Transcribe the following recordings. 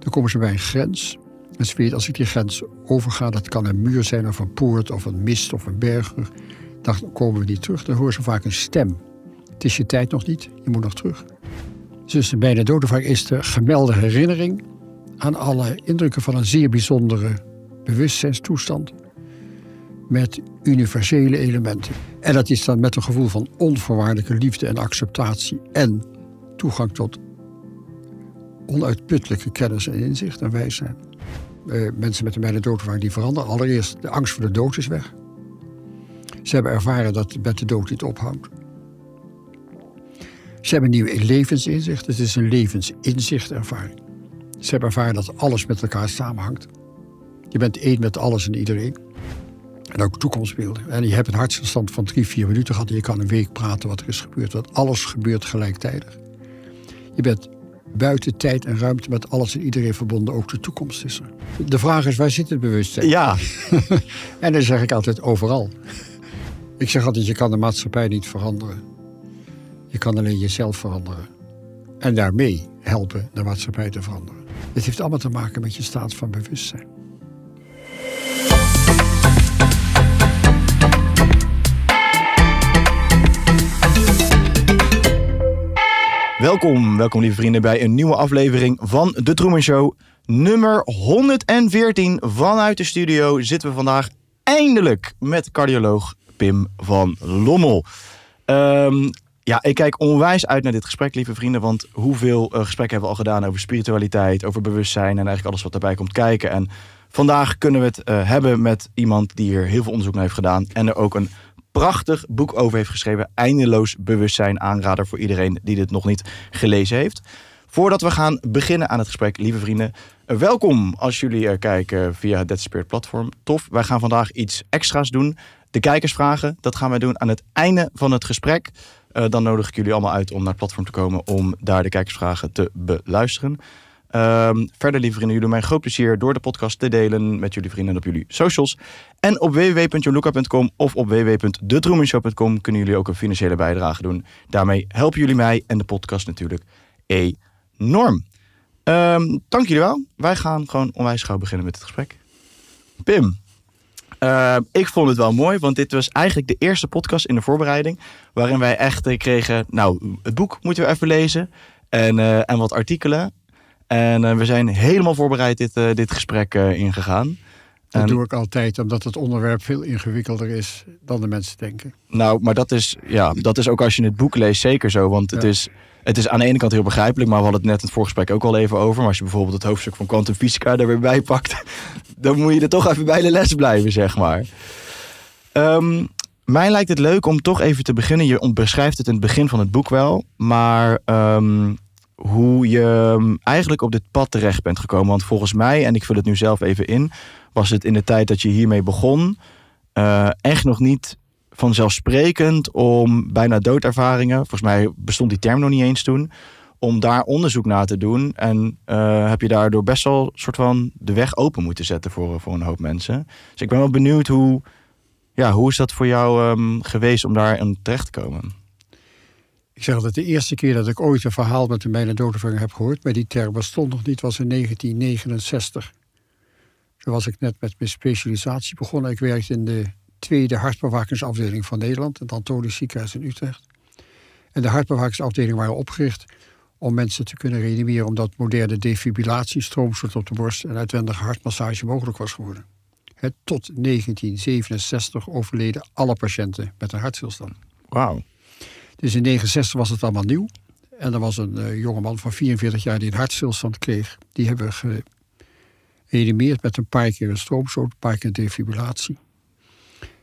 Dan komen ze bij een grens. En ze als ik die grens overga, dat kan een muur zijn of een poort of een mist of een berger. Dan komen we niet terug. Dan horen ze vaak een stem. Het is je tijd nog niet, je moet nog terug. Dus bij de dodenvaart is de gemelde herinnering aan alle indrukken van een zeer bijzondere bewustzijnstoestand met universele elementen. En dat is dan met een gevoel van onvoorwaardelijke liefde en acceptatie en toegang tot onuitputtelijke kennis en inzicht en wijsheid. Eh, mensen met een bijna doodvang die veranderen. Allereerst, de angst voor de dood is weg. Ze hebben ervaren dat met de dood niet ophoudt. Ze hebben nieuwe levensinzicht. Het is een levensinzichtervaring. Ze hebben ervaren dat alles met elkaar samenhangt. Je bent één met alles en iedereen. En ook toekomstbeelden. En je hebt een hartsverstand van drie, vier minuten gehad. En je kan een week praten wat er is gebeurd. Want alles gebeurt gelijktijdig. Je bent buiten tijd en ruimte met alles en iedereen verbonden, ook de toekomst is er. De vraag is, waar zit het bewustzijn? Ja. en dan zeg ik altijd overal. Ik zeg altijd, je kan de maatschappij niet veranderen. Je kan alleen jezelf veranderen. En daarmee helpen de maatschappij te veranderen. Het heeft allemaal te maken met je staat van bewustzijn. Welkom, welkom lieve vrienden bij een nieuwe aflevering van De Truman Show. Nummer 114 vanuit de studio zitten we vandaag eindelijk met cardioloog Pim van Lommel. Ehm, ja, ik kijk onwijs uit naar dit gesprek, lieve vrienden. Want hoeveel eh, gesprekken hebben we al gedaan over spiritualiteit, over bewustzijn en eigenlijk alles wat daarbij komt kijken. En vandaag kunnen we het eh, hebben met iemand die hier heel veel onderzoek naar heeft gedaan en er ook een prachtig boek over heeft geschreven. Eindeloos bewustzijn aanrader voor iedereen die dit nog niet gelezen heeft. Voordat we gaan beginnen aan het gesprek, lieve vrienden, welkom als jullie kijken via het Dead platform. Tof, wij gaan vandaag iets extra's doen. De kijkersvragen, dat gaan wij doen aan het einde van het gesprek. Eh, dan nodig ik jullie allemaal uit om naar het platform te komen om daar de kijkersvragen te beluisteren. Ehm, verder, lieve vrienden, jullie mij groot plezier door de podcast te delen met jullie vrienden op jullie socials. En op www.johnluca.com of op www.detroemenshow.com kunnen jullie ook een financiële bijdrage doen. Daarmee helpen jullie mij en de podcast natuurlijk enorm. Ehm, dank jullie wel. Wij gaan gewoon onwijs gauw beginnen met het gesprek. Pim, ehm, ik vond het wel mooi, want dit was eigenlijk de eerste podcast in de voorbereiding. Waarin wij echt eh, kregen, nou, het boek moeten we even lezen. En, eh, en wat artikelen. En eh, we zijn helemaal voorbereid dit, eh, dit gesprek eh, ingegaan. Dat doe ik altijd, omdat het onderwerp veel ingewikkelder is dan de mensen denken. Nou, maar dat is, ja, dat is ook als je het boek leest zeker zo. Want het, is, het is aan de ene kant heel begrijpelijk, maar we hadden het net in het voorgesprek ook al even over. Maar als je bijvoorbeeld het hoofdstuk van kwantumfysica er weer bij pakt, dan moet je er toch even bij de les blijven, zeg maar. Um, mij lijkt het leuk om toch even te beginnen. Je beschrijft het in het begin van het boek wel, maar ehm, hoe je ehm, eigenlijk op dit pad terecht bent gekomen. Want volgens mij, en ik vul het nu zelf even in, was het in de tijd dat je hiermee begon eh, echt nog niet vanzelfsprekend om bijna doodervaringen, volgens mij bestond die term nog niet eens toen, om daar onderzoek naar te doen. En eh, heb je daardoor best wel soort van de weg open moeten zetten voor, voor een hoop mensen. Dus ik ben wel benieuwd hoe, ja, hoe is dat voor jou ehm, geweest om daar aan terecht te komen? Ik zeg dat de eerste keer dat ik ooit een verhaal met de mijnen heb gehoord, maar die term bestond nog niet, was in 1969. Toen was ik net met mijn specialisatie begonnen. Ik werkte in de tweede hartbewakingsafdeling van Nederland, het Antonisch ziekenhuis in Utrecht. En de hartbewakingsafdeling waren opgericht om mensen te kunnen reanimeren omdat moderne defibrillatiestroomsoort op de borst en uitwendige hartmassage mogelijk was geworden. tot 1967 overleden alle patiënten met een hartstilstand. Wauw. Dus in 1969 was het allemaal nieuw. En er was een uh, eh, jongeman van 44 jaar die een hartstilstand kreeg. Die hebben we geredimeerd met een paar keer een stroomstoot, een paar keer een defibrillatie.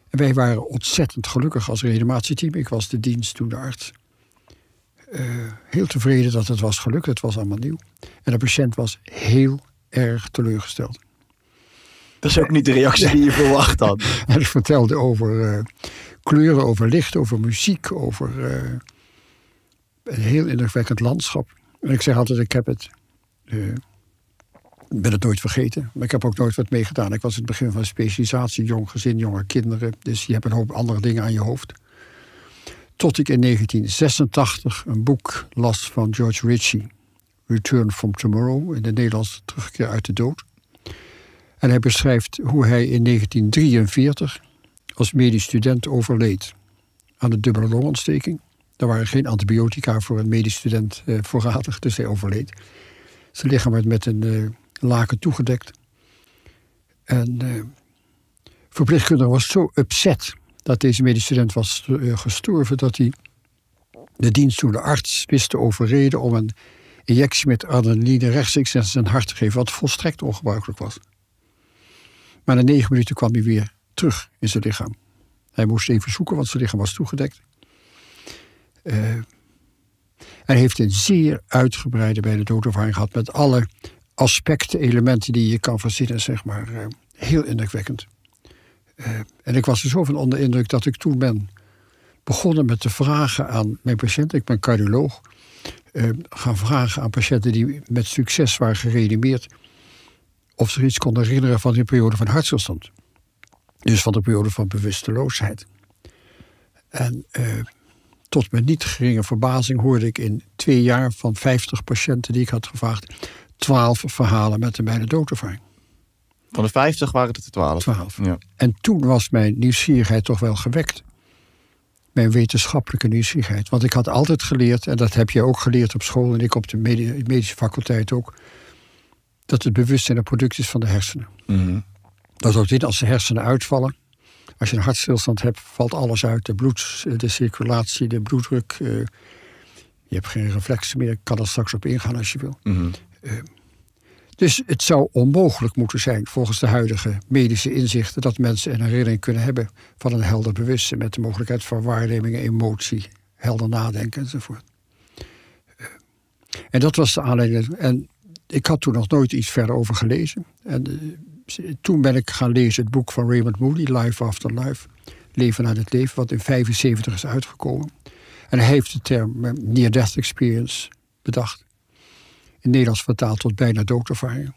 En wij waren ontzettend gelukkig als reanimatieteam. Ik was de dienst, toen de arts. Eh, heel tevreden dat het was gelukt, het was allemaal nieuw. En de patiënt was heel erg teleurgesteld. Dat is ook niet de reactie die je verwacht had. Hij ik vertelde over eh, kleuren, over licht, over muziek, over eh, een heel indrukwekkend landschap. En ik zeg altijd, ik heb het, eh, ik ben het nooit vergeten, maar ik heb ook nooit wat meegedaan. Ik was in het begin van specialisatie, jong gezin, jonge kinderen, dus je hebt een hoop andere dingen aan je hoofd. Tot ik in 1986 een boek las van George Ritchie, Return from Tomorrow, in het Nederlands Terugkeer uit de Dood. En hij beschrijft hoe hij in 1943 als medisch student overleed aan een dubbele longontsteking. Er waren geen antibiotica voor een medisch student eh, voorradig, dus hij overleed. Zijn lichaam werd met een eh, laken toegedekt. En eh, verpleegkundige was zo upset dat deze medisch student was eh, gestorven... dat hij de dienst de arts wist te overreden... om een injectie met adrenaline rechtstreeks naar zijn hart te geven... wat volstrekt ongebruikelijk was. Maar na negen minuten kwam hij weer terug in zijn lichaam. Hij moest even zoeken, want zijn lichaam was toegedekt. Eh, hij heeft een zeer uitgebreide bij de doodervaring gehad met alle aspecten, elementen die je kan verzinnen, zeg maar. Eh, heel indrukwekkend. Eh, en ik was er zo van onder indruk dat ik toen ben begonnen met te vragen aan mijn patiënt, ik ben cardioloog, gaan vragen aan patiënten die met succes waren gereanimeerd, of ze iets konden herinneren van die periode van hartstilstand. Dus van de periode van bewusteloosheid. En eh, tot mijn niet geringe verbazing hoorde ik in twee jaar van 50 patiënten die ik had gevraagd, 12 verhalen met een bijna doodervaring. Van de 50 waren het er 12. 12. Ja. En toen was mijn nieuwsgierigheid toch wel gewekt. Mijn wetenschappelijke nieuwsgierigheid. Want ik had altijd geleerd, en dat heb jij ook geleerd op school en ik op de medische faculteit ook, dat het bewustzijn een product is van de hersenen. Mm dat is ook dit als de hersenen uitvallen. Als je een hartstilstand hebt, valt alles uit. De bloed, eh, de circulatie, de bloeddruk. Eh, je hebt geen reflexen meer. Ik kan er straks op ingaan als je wil. Mhm. Eh, dus het zou onmogelijk moeten zijn, volgens de huidige medische inzichten, dat mensen een herinnering kunnen hebben van een helder bewustzijn met de mogelijkheid van waarnemingen emotie, helder nadenken enzovoort. en dat was de aanleiding. En ik had toen nog nooit iets verder over gelezen. En toen ben ik gaan lezen het boek van Raymond Moody, Life After Life, Leven na het Leven, wat in 1975 is uitgekomen. En hij heeft de term eh, near-death experience bedacht. In Nederlands vertaald tot bijna doodervaring.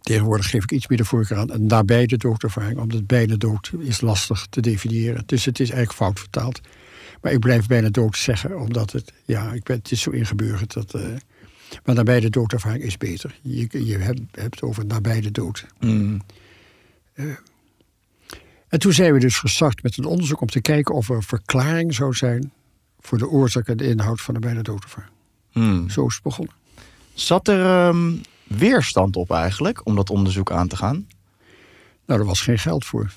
Tegenwoordig geef ik iets meer de voorkeur aan een nabij de doodervaring, omdat bijna dood is lastig te definiëren. Dus het is eigenlijk fout vertaald. Maar ik blijf bijna dood zeggen, omdat het, ja, ik ben, het is zo ingeburgerd dat. Eh, maar nabij de doodervaring is beter. Je, je hebt, het over nabij de dood. Mm. Eh, en toen zijn we dus gestart met een onderzoek om te kijken of er een verklaring zou zijn voor de oorzaak en de inhoud van de bijna doodervaring. Mm. Zo is het begonnen. Zat er ehm, weerstand op eigenlijk om dat onderzoek aan te gaan? Nou, er was geen geld voor.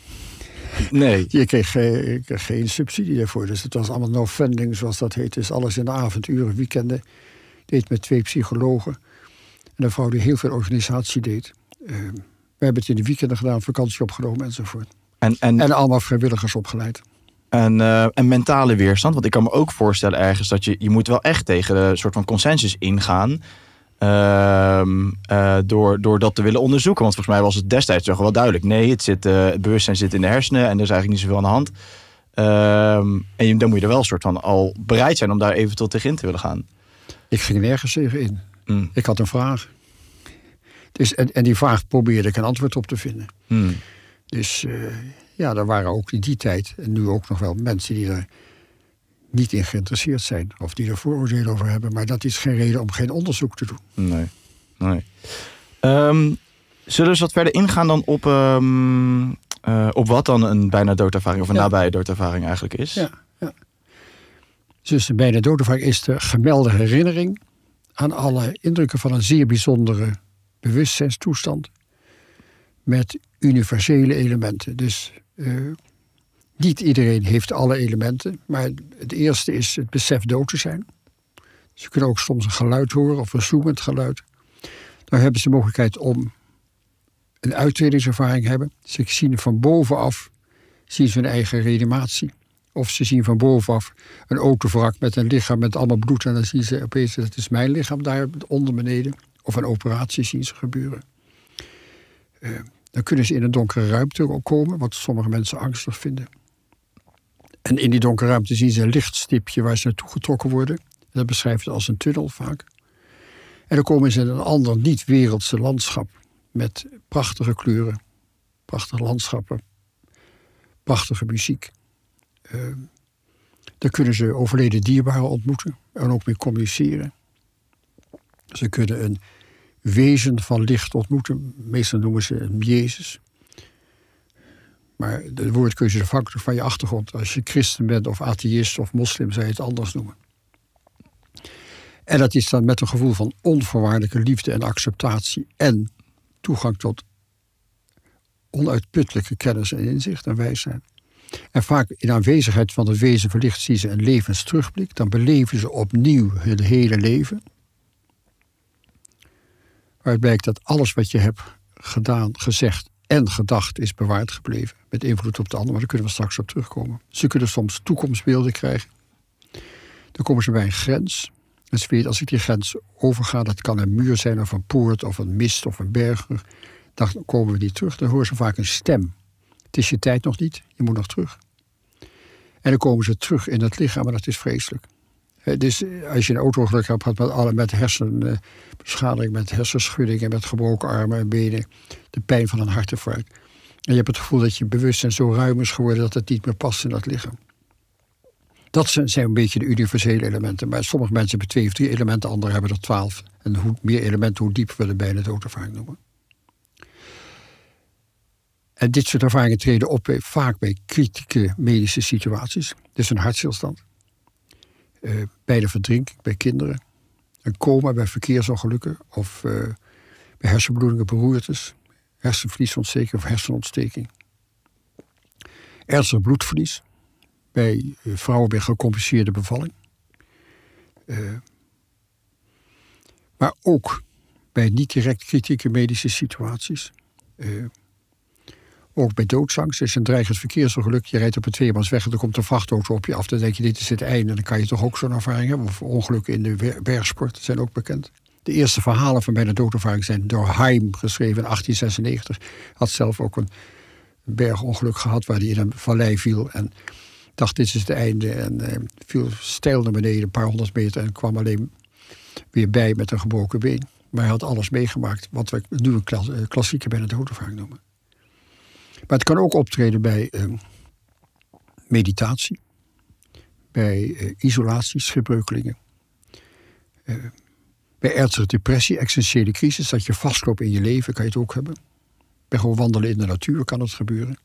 Nee. Je kreeg, geen subsidie daarvoor. Dus het was allemaal no funding, zoals dat heet. Dus alles in de avonduren, weekenden deed met twee psychologen. En een vrouw die heel veel organisatie deed. Eh, we hebben het in de weekenden gedaan, vakantie opgenomen enzovoort. En, en, en allemaal vrijwilligers opgeleid. En, eh, en mentale weerstand. Want ik kan me ook voorstellen ergens dat je, je moet wel echt tegen een soort van consensus ingaan. Ehm, eh, door, door dat te willen onderzoeken. Want volgens mij was het destijds toch wel duidelijk. Nee, het, zit, het bewustzijn zit in de hersenen en er is eigenlijk niet zoveel aan de hand. Ehm, en dan moet je er wel een soort van al bereid zijn om daar eventueel tegen te willen gaan. Ik ging nergens tegen in. Mm. Ik had een vraag. Dus, en, en, die vraag probeerde ik een antwoord op te vinden. Mm. Dus eh, ja, er waren ook in die tijd en nu ook nog wel mensen die er niet in geïnteresseerd zijn. Of die er vooroordelen over hebben. Maar dat is geen reden om geen onderzoek te doen. Nee, nee. Ehm, zullen we wat verder ingaan dan op, ehm, eh, op wat dan een bijna doodervaring of een ja. nabije doodervaring eigenlijk is? Ja. Dus bij de doodervaring is de gemelde herinnering aan alle indrukken van een zeer bijzondere bewustzijnstoestand met universele elementen. Dus eh, niet iedereen heeft alle elementen, maar het eerste is het besef dood te zijn. Ze dus kunnen ook soms een geluid horen of een zoemend geluid. Dan hebben ze de mogelijkheid om een uittredingservaring te hebben. Ze zien van bovenaf zien ze hun eigen reanimatie. Of ze zien van bovenaf een autovrak met een lichaam met allemaal bloed. En dan zien ze opeens, dat is mijn lichaam daar onder beneden. Of een operatie zien ze gebeuren. Eh, dan kunnen ze in een donkere ruimte komen, wat sommige mensen angstig vinden. En in die donkere ruimte zien ze een lichtstipje waar ze naartoe getrokken worden. Dat beschrijven ze als een tunnel vaak. En dan komen ze in een ander niet-wereldse landschap met prachtige kleuren, prachtige landschappen, prachtige muziek. Uh, dan kunnen ze overleden dierbaren ontmoeten en ook mee communiceren. Ze kunnen een wezen van licht ontmoeten. Meestal noemen ze hem Jezus. Maar het woord kun je afhankelijk van je achtergrond. Als je christen bent of atheïst of moslim, zou je het anders noemen. En dat is dan met een gevoel van onvoorwaardelijke liefde en acceptatie en toegang tot onuitputtelijke kennis en inzicht en wijsheid. En vaak in aanwezigheid van het wezen verlicht zien ze een terugblik. Dan beleven ze opnieuw hun hele leven. Waaruit blijkt dat alles wat je hebt gedaan, gezegd en gedacht is bewaard gebleven. Met invloed op de ander, maar daar kunnen we straks op terugkomen. Ze kunnen soms toekomstbeelden krijgen. Dan komen ze bij een grens. En ze weten, als ik die grens overga, dat kan een muur zijn of een poort of een mist of een berg. Dan komen we niet terug. Dan horen ze vaak een stem het is je tijd nog niet, je moet nog terug. En dan komen ze terug in het lichaam en dat is vreselijk. Dus eh, als je een auto-ongeluk hebt gehad met, alle, met hersenbeschadiging, eh, met hersenschudding en met gebroken armen en benen, de pijn van een hartinfarct. En je hebt het gevoel dat je bewustzijn zo ruim is geworden dat het niet meer past in dat lichaam. Dat zijn een beetje de universele elementen. Maar sommige mensen hebben twee of drie elementen, anderen hebben er twaalf. En hoe meer elementen, hoe dieper we de het autovaart noemen. En dit soort ervaringen treden op vaak bij kritieke medische situaties. Dus een hartstilstand. Uh, bij de verdrinking bij kinderen. Een coma bij verkeersongelukken of uh, bij hersenbloedingen, beroertes, hersenvliesontsteking of hersenontsteking. Ernstig bloedverlies bij eh, vrouwen bij gecompliceerde bevalling. maar ook bij niet direct kritieke medische situaties. Ook bij doodsangst is een dreigend verkeersongeluk. Je rijdt op een tweemansweg en er komt een vrachtauto op je af. Dan denk je, dit is het einde. En dan kan je toch ook zo'n ervaring hebben. Of ongelukken in de bergsport zijn ook bekend. De eerste verhalen van bijna doodervaring zijn door Heim geschreven in 1896. Had zelf ook een bergongeluk gehad waar hij in een vallei viel. En dacht, dit is het einde. En eh, viel steil naar beneden, een paar honderd meter. En kwam alleen weer bij met een gebroken been. Maar hij had alles meegemaakt, wat we nu een eh, klassieke bijna doodervaring noemen. Maar het kan ook optreden bij eh, meditatie, bij uh, eh, isolaties, eh, bij ernstige depressie, existentiële crisis, dat je vastloopt in je leven, kan je het ook hebben. Bij gewoon wandelen in de natuur kan het gebeuren.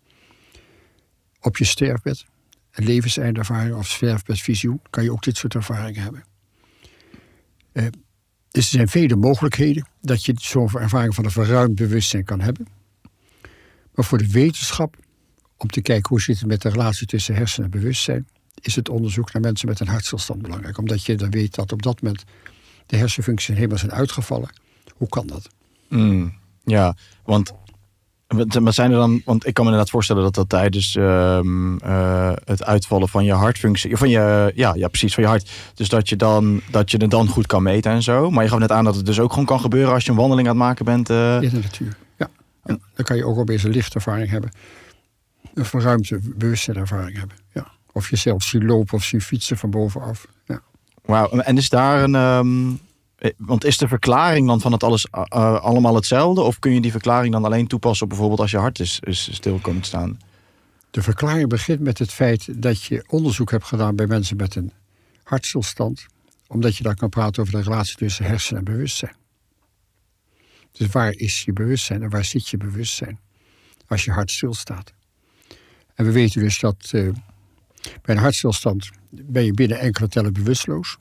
Op je sterfbed, een levenseindervaring of sterfbedvisioen, kan je ook dit soort ervaringen hebben. dus er zijn vele mogelijkheden dat je zo'n ervaring van een verruimd bewustzijn kan hebben. Maar voor de wetenschap, om te kijken hoe zit het met de relatie tussen hersenen en bewustzijn, is het onderzoek naar mensen met een hartstilstand belangrijk. Omdat je dan weet dat op dat moment de hersenfuncties helemaal zijn uitgevallen. Hoe kan dat? Mm, ja, want maar zijn er dan, want ik kan me inderdaad voorstellen dat dat tijdens ehm, eh, het uitvallen van je hartfunctie, van je, ja, ja, precies, van je hart. Dus dat je, dan, dat je het dan goed kan meten en zo. Maar je gaf net aan dat het dus ook gewoon kan gebeuren als je een wandeling aan het maken bent. in eh. de natuur dan kan je ook opeens een lichtervaring hebben. Een verruimte bewustzijnervaring hebben. Ja. Of jezelf zien lopen of zien fietsen van bovenaf. Wauw, en is daar een... Ehm, eh, want is de verklaring dan van het alles eh, eh, allemaal hetzelfde? Of kun je die verklaring dan alleen toepassen op bijvoorbeeld als je hart is, is stil komt staan? De verklaring begint met het feit dat je onderzoek hebt gedaan bij mensen met een hartstilstand. Omdat je daar kan praten over de relatie tussen hersen en bewustzijn. Dus waar is je bewustzijn en waar zit je bewustzijn als je hart stilstaat? En we weten dus dat eh, bij een hartstilstand ben je binnen enkele tellen bewusteloos.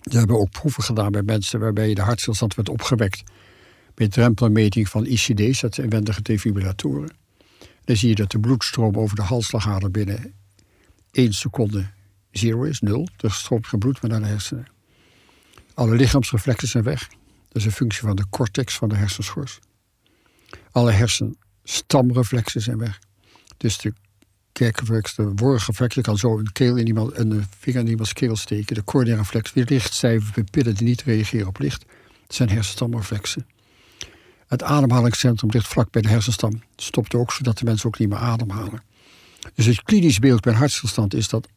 We hebben ook proeven gedaan bij mensen waarbij de hartstilstand werd opgewekt met drempelmeting van ICD's, dat zijn inwendige defibrillatoren. Dan zie je dat de bloedstroom over de halsslagader binnen 1 seconde zero is, nul. Er stroomt geen bloed meer naar de hersenen. Alle lichaamsreflexen zijn weg. Dat is een functie van de cortex van de hersenschors. Alle hersenstamreflexen zijn weg. Dus de kerkreflex, de worgreflex, je kan zo een, keel in iemand, een vinger in iemands keel steken. De cornea-reflex, weer lichtstijve pillen die niet reageren op licht, dat zijn hersenstamreflexen. Het ademhalingscentrum ligt vlak bij de hersenstam. stopt ook, zodat de mensen ook niet meer ademhalen. Dus het klinisch beeld bij een hartstilstand is dat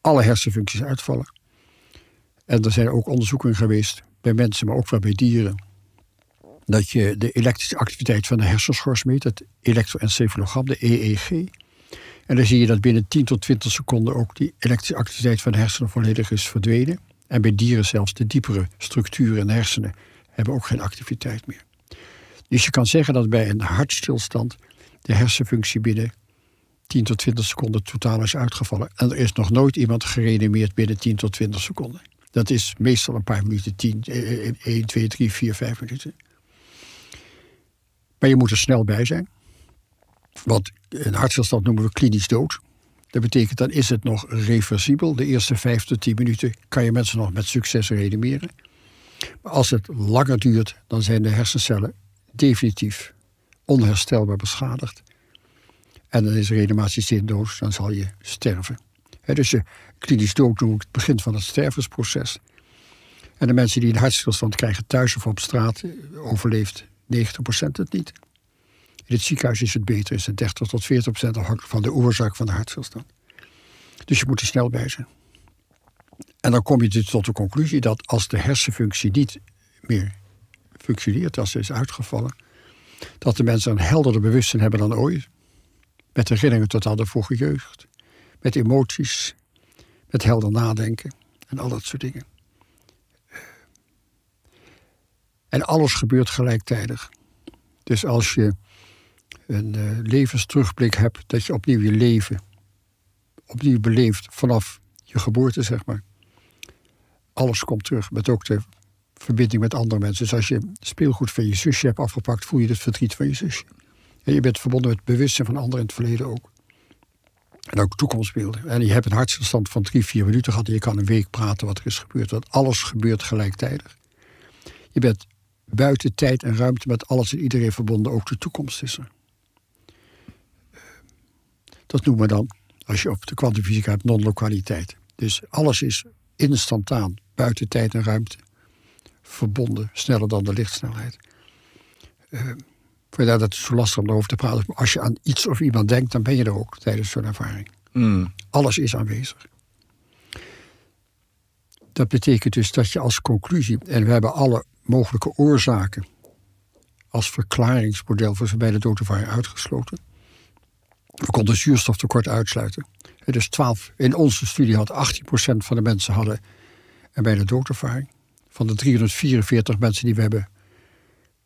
alle hersenfuncties uitvallen. En er zijn ook onderzoeken geweest bij mensen, maar ook wel bij dieren, dat je de elektrische activiteit van de hersenschors meet, het elektroencefalogram, de EEG. En dan zie je dat binnen 10 tot 20 seconden ook die elektrische activiteit van de hersenen volledig is verdwenen. En bij dieren zelfs de diepere structuren in de hersenen hebben ook geen activiteit meer. Dus je kan zeggen dat bij een hartstilstand de hersenfunctie binnen 10 tot 20 seconden totaal is uitgevallen. En er is nog nooit iemand gereanimeerd binnen 10 tot 20 seconden. Dat is meestal een paar minuten, tien, 1, 2, 3, 4, 5 minuten. Maar je moet er snel bij zijn. Want een hartstilstand noemen we klinisch dood. Dat betekent dan is het nog reversibel. De eerste 5 tot 10 minuten kan je mensen nog met succes redimeren. Maar als het langer duurt, dan zijn de hersencellen definitief onherstelbaar beschadigd. En dan is reanimatie zinloos, dan zal je sterven dus je klinisch dood het begin van het stervensproces. En de mensen die een hartstilstand krijgen thuis of op straat, eh, overleeft 90% het niet. In het ziekenhuis is het beter, is het 30 tot 40% afhankelijk van de oorzaak van de hartstilstand. Dus je moet er snel bij zijn. En dan kom je dus tot de conclusie dat als de hersenfunctie niet meer functioneert, als ze is uitgevallen, dat de mensen een helderder bewustzijn hebben dan ooit. Met herinneringen tot aan de vorige jeugd. Met emoties, met helder nadenken en al dat soort dingen. Eh, en alles gebeurt gelijktijdig. Dus als je een uh, levensterugblik hebt, dat je opnieuw je leven opnieuw beleeft vanaf je geboorte, zeg maar. Alles komt terug, met ook de verbinding met andere mensen. Dus als je speelgoed van je zusje hebt afgepakt, voel je het verdriet van je zusje. En je bent verbonden met het bewustzijn van anderen in het verleden ook. En ook toekomstbeelden. En je hebt een hartstilstand van drie, vier minuten gehad. En je kan een week praten wat er is gebeurd. Want alles gebeurt gelijktijdig. Je bent buiten tijd en ruimte met alles en iedereen verbonden. Ook de toekomst is er. Eh, dat noemen we dan, als je op de kwantumfysica hebt, non-lokaliteit. Dus alles is instantaan, buiten tijd en ruimte. Verbonden, sneller dan de lichtsnelheid. Uh, Vandaar dat het zo lastig om over te praten Maar als je aan iets of iemand denkt, dan ben je er ook tijdens zo'n ervaring. Hmm. Alles is aanwezig. Dat betekent dus dat je als conclusie, en we hebben alle mogelijke oorzaken als verklaringsmodel voor bij de doodervaring uitgesloten. We konden zuurstoftekort uitsluiten. Dus 12, in onze studie had 18% van de mensen hadden en bij de doodervaring. Van de 344 mensen die we hebben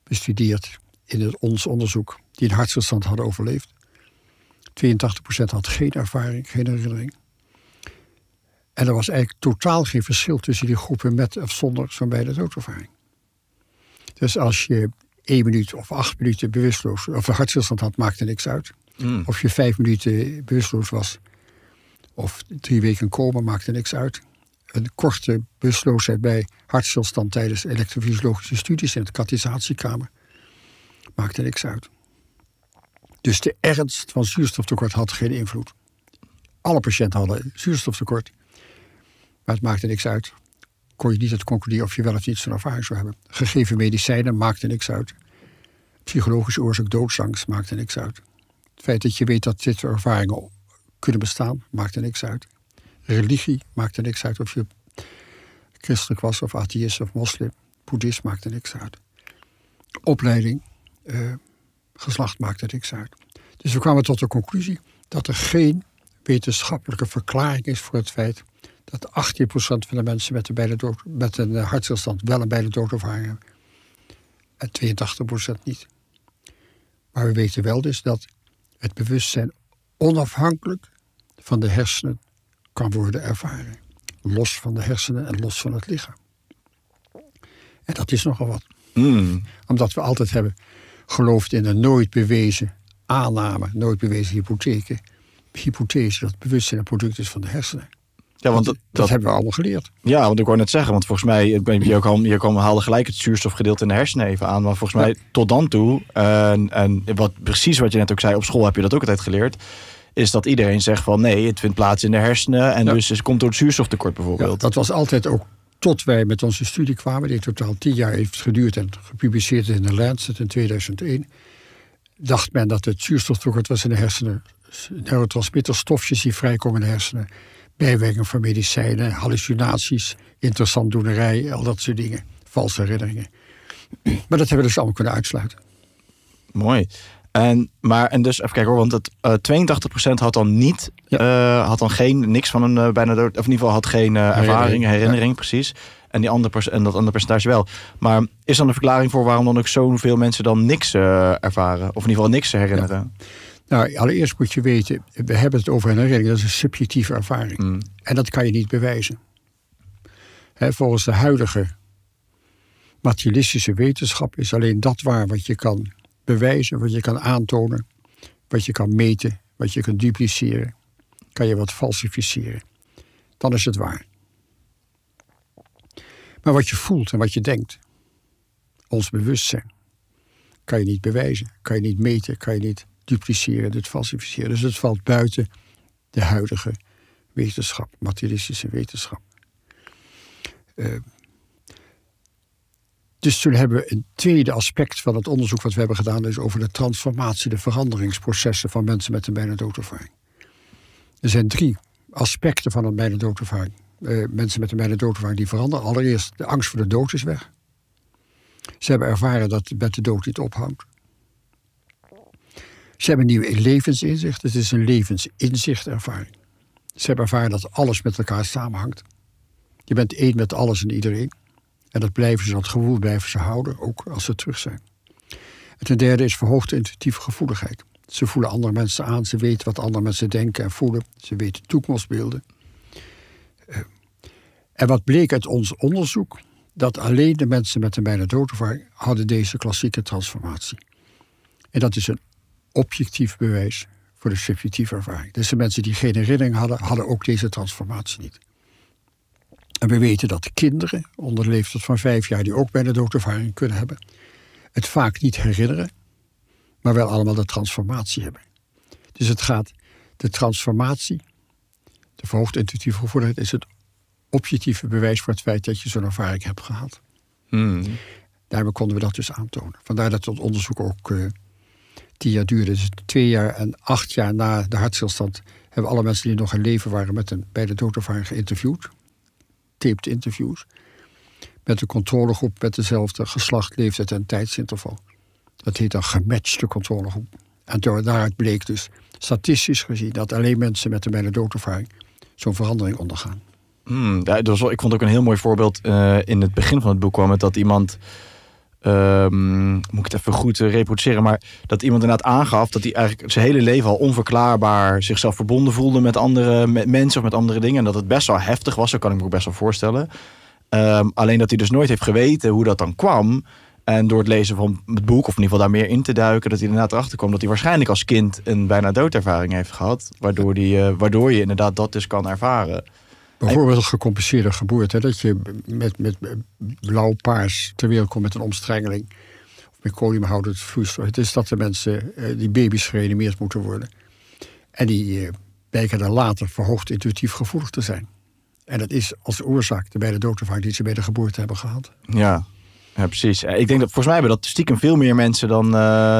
bestudeerd, in het, ons onderzoek die een hartstilstand hadden overleefd. 82% had geen ervaring, geen herinnering. En er was eigenlijk totaal geen verschil tussen die groepen met of zonder zo'n beide doodervaring. Dus als je één minuut of acht minuten bewusteloos of een hartstilstand had, maakte niks uit. Hmm. Of je vijf minuten bewusteloos was of drie weken komen, maakte niks uit. Een korte bewusteloosheid bij hartstilstand tijdens elektrofysiologische studies in de kathisatiekamer maakte niks uit. Dus de ernst van zuurstoftekort had geen invloed. Alle patiënten hadden zuurstoftekort. Maar het maakte niks uit. Kon je niet het concluderen of je wel of niet zo'n ervaring zou hebben. Gegeven medicijnen maakte niks uit. Psychologische oorzaak doodsangst maakte niks uit. Het feit dat je weet dat dit soort ervaringen kunnen bestaan, maakte niks uit. Religie maakte niks uit of je christelijk was of atheïst of moslim. Boeddhist maakte niks uit. Opleiding geslacht geslacht maakte niks uit. Dus we kwamen tot de conclusie dat er geen wetenschappelijke verklaring is voor het feit dat 18% van de mensen met een, bijna met een eh, hartstilstand wel een bijna doodervaring hebben. En 82% niet. Maar we weten wel dus dat het bewustzijn onafhankelijk van de hersenen kan worden ervaren. Los van de hersenen en los van het lichaam. En dat is nogal wat. Hmm. Omdat we altijd hebben gelooft in een nooit bewezen aanname, nooit bewezen hypotheken, hypothese dat bewustzijn een product is van de hersenen. Ja, want dat, dat, hebben we allemaal geleerd. Ja, want ik wou net zeggen, want volgens mij, je al, je kwam haalde gelijk het zuurstofgedeelte in de hersenen even aan. Maar volgens mij tot dan toe, en, en wat, precies wat je net ook zei, op school heb je dat ook altijd geleerd is dat iedereen zegt van nee, het vindt plaats in de hersenen en dus het komt door het zuurstoftekort bijvoorbeeld. dat was altijd ook tot wij met onze studie kwamen, die in totaal tien jaar heeft geduurd en gepubliceerd in de Lancet in 2001, dacht men dat het zuurstoftekort was in de hersenen. Neurotransmitterstofjes die vrijkomen in de hersenen, bijwerking van medicijnen, hallucinaties, interessant doenerij, al dat soort dingen, valse herinneringen. Maar dat hebben we dus allemaal kunnen uitsluiten. Mooi. En, maar, en dus even kijken hoor, want het, 82% eh, had dan niet, eh, had dan geen, niks van een eh, bijna dood, of in ieder geval had geen ervaring, herinnering, herinnering precies. En, die andere, en dat andere percentage wel. Maar is dan een verklaring voor waarom dan ook zoveel mensen dan niks ervaren? Of in ieder geval niks herinneren? Nou, allereerst moet je weten, we hebben het over een herinnering, dat is een subjectieve ervaring. Mm. En dat kan je niet bewijzen. Hè, volgens de huidige materialistische wetenschap is alleen dat waar wat je kan bewijzen, wat je kan aantonen, wat je kan meten, wat je kunt dupliceren, kan je wat falsificeren. Dan is het waar. Maar wat je voelt en wat je denkt, ons bewustzijn, kan je niet bewijzen, kan je niet meten, kan je niet dupliceren, dit falsificeren. Dus het valt buiten de huidige wetenschap, materialistische wetenschap. Uh, dus toen hebben we een tweede aspect van het onderzoek wat we hebben gedaan, is over de transformatie, de veranderingsprocessen van mensen met een bijna doodervaring. Er zijn drie aspecten van een bijna doodervaring. Eh, mensen met een bijna doodervaring die veranderen. Allereerst, de angst voor de dood is weg. Ze hebben ervaren dat met de dood niet ophoudt. Ze hebben nieuwe levensinzicht. Het is een levensinzichtervaring. Ze hebben ervaren dat alles met elkaar samenhangt. Je bent één met alles en iedereen. En dat, blijven ze, dat gevoel blijven ze houden, ook als ze terug zijn. En ten derde is verhoogde intuïtieve gevoeligheid. Ze voelen andere mensen aan, ze weten wat andere mensen denken en voelen. Ze weten toekomstbeelden. Eh, en wat bleek uit ons onderzoek? Dat alleen de mensen met een bijna doodervaring hadden deze klassieke transformatie. En dat is een objectief bewijs voor de subjectieve ervaring. Dus de mensen die geen herinnering hadden, hadden ook deze transformatie niet. En we weten dat kinderen onder de leeftijd van vijf jaar, die ook bij de doodervaring kunnen hebben, het vaak niet herinneren, maar wel allemaal de transformatie hebben. Dus het gaat de transformatie, de verhoogde intuïtieve gevoeligheid, is het objectieve bewijs voor het feit dat je zo'n ervaring hebt gehad. Hmm. Daarmee konden we dat dus aantonen. Vandaar dat het onderzoek ook uh, tien jaar duurde. Dus twee jaar en acht jaar na de hartstilstand hebben alle mensen die nog in leven waren met een bij de doodervaring geïnterviewd getaped interviews. Met een controlegroep met dezelfde geslacht, leeftijd en tijdsinterval. Dat heet een gematchte controlegroep. En door, daaruit bleek dus statistisch gezien dat alleen mensen met een bijna doodervaring zo'n verandering ondergaan. Hmm, was wel, ik vond ook een heel mooi voorbeeld eh, in het begin van het boek kwam het dat iemand Um, moet ik het even goed eh, reproduceren, maar dat iemand inderdaad aangaf dat hij eigenlijk zijn hele leven al onverklaarbaar zichzelf verbonden voelde met andere mensen of met andere dingen. En dat het best wel heftig was, dat kan ik me ook best wel voorstellen. Ehm, alleen dat hij dus nooit heeft geweten hoe dat dan kwam. En door het lezen van het boek, of in ieder geval daar meer in te duiken, dat hij inderdaad erachter dat hij waarschijnlijk als kind een bijna doodervaring heeft gehad. Waardoor, die, eh, waardoor je inderdaad dat dus kan ervaren. Bijvoorbeeld gecompenseerde geboorte. Dat je met, met blauw-paars ter wereld komt met een omstrengeling. Of met koliumhoudend vloeistof. Het is dat de mensen, eh, die baby's gereanimeerd moeten worden. En die eh, blijken dan later verhoogd intuïtief gevoelig te zijn. En dat is als oorzaak de beide doodservaring die ze bij de geboorte hebben gehad. Ja, ja, precies. Eh, ik denk dat volgens mij hebben dat stiekem veel meer mensen dan,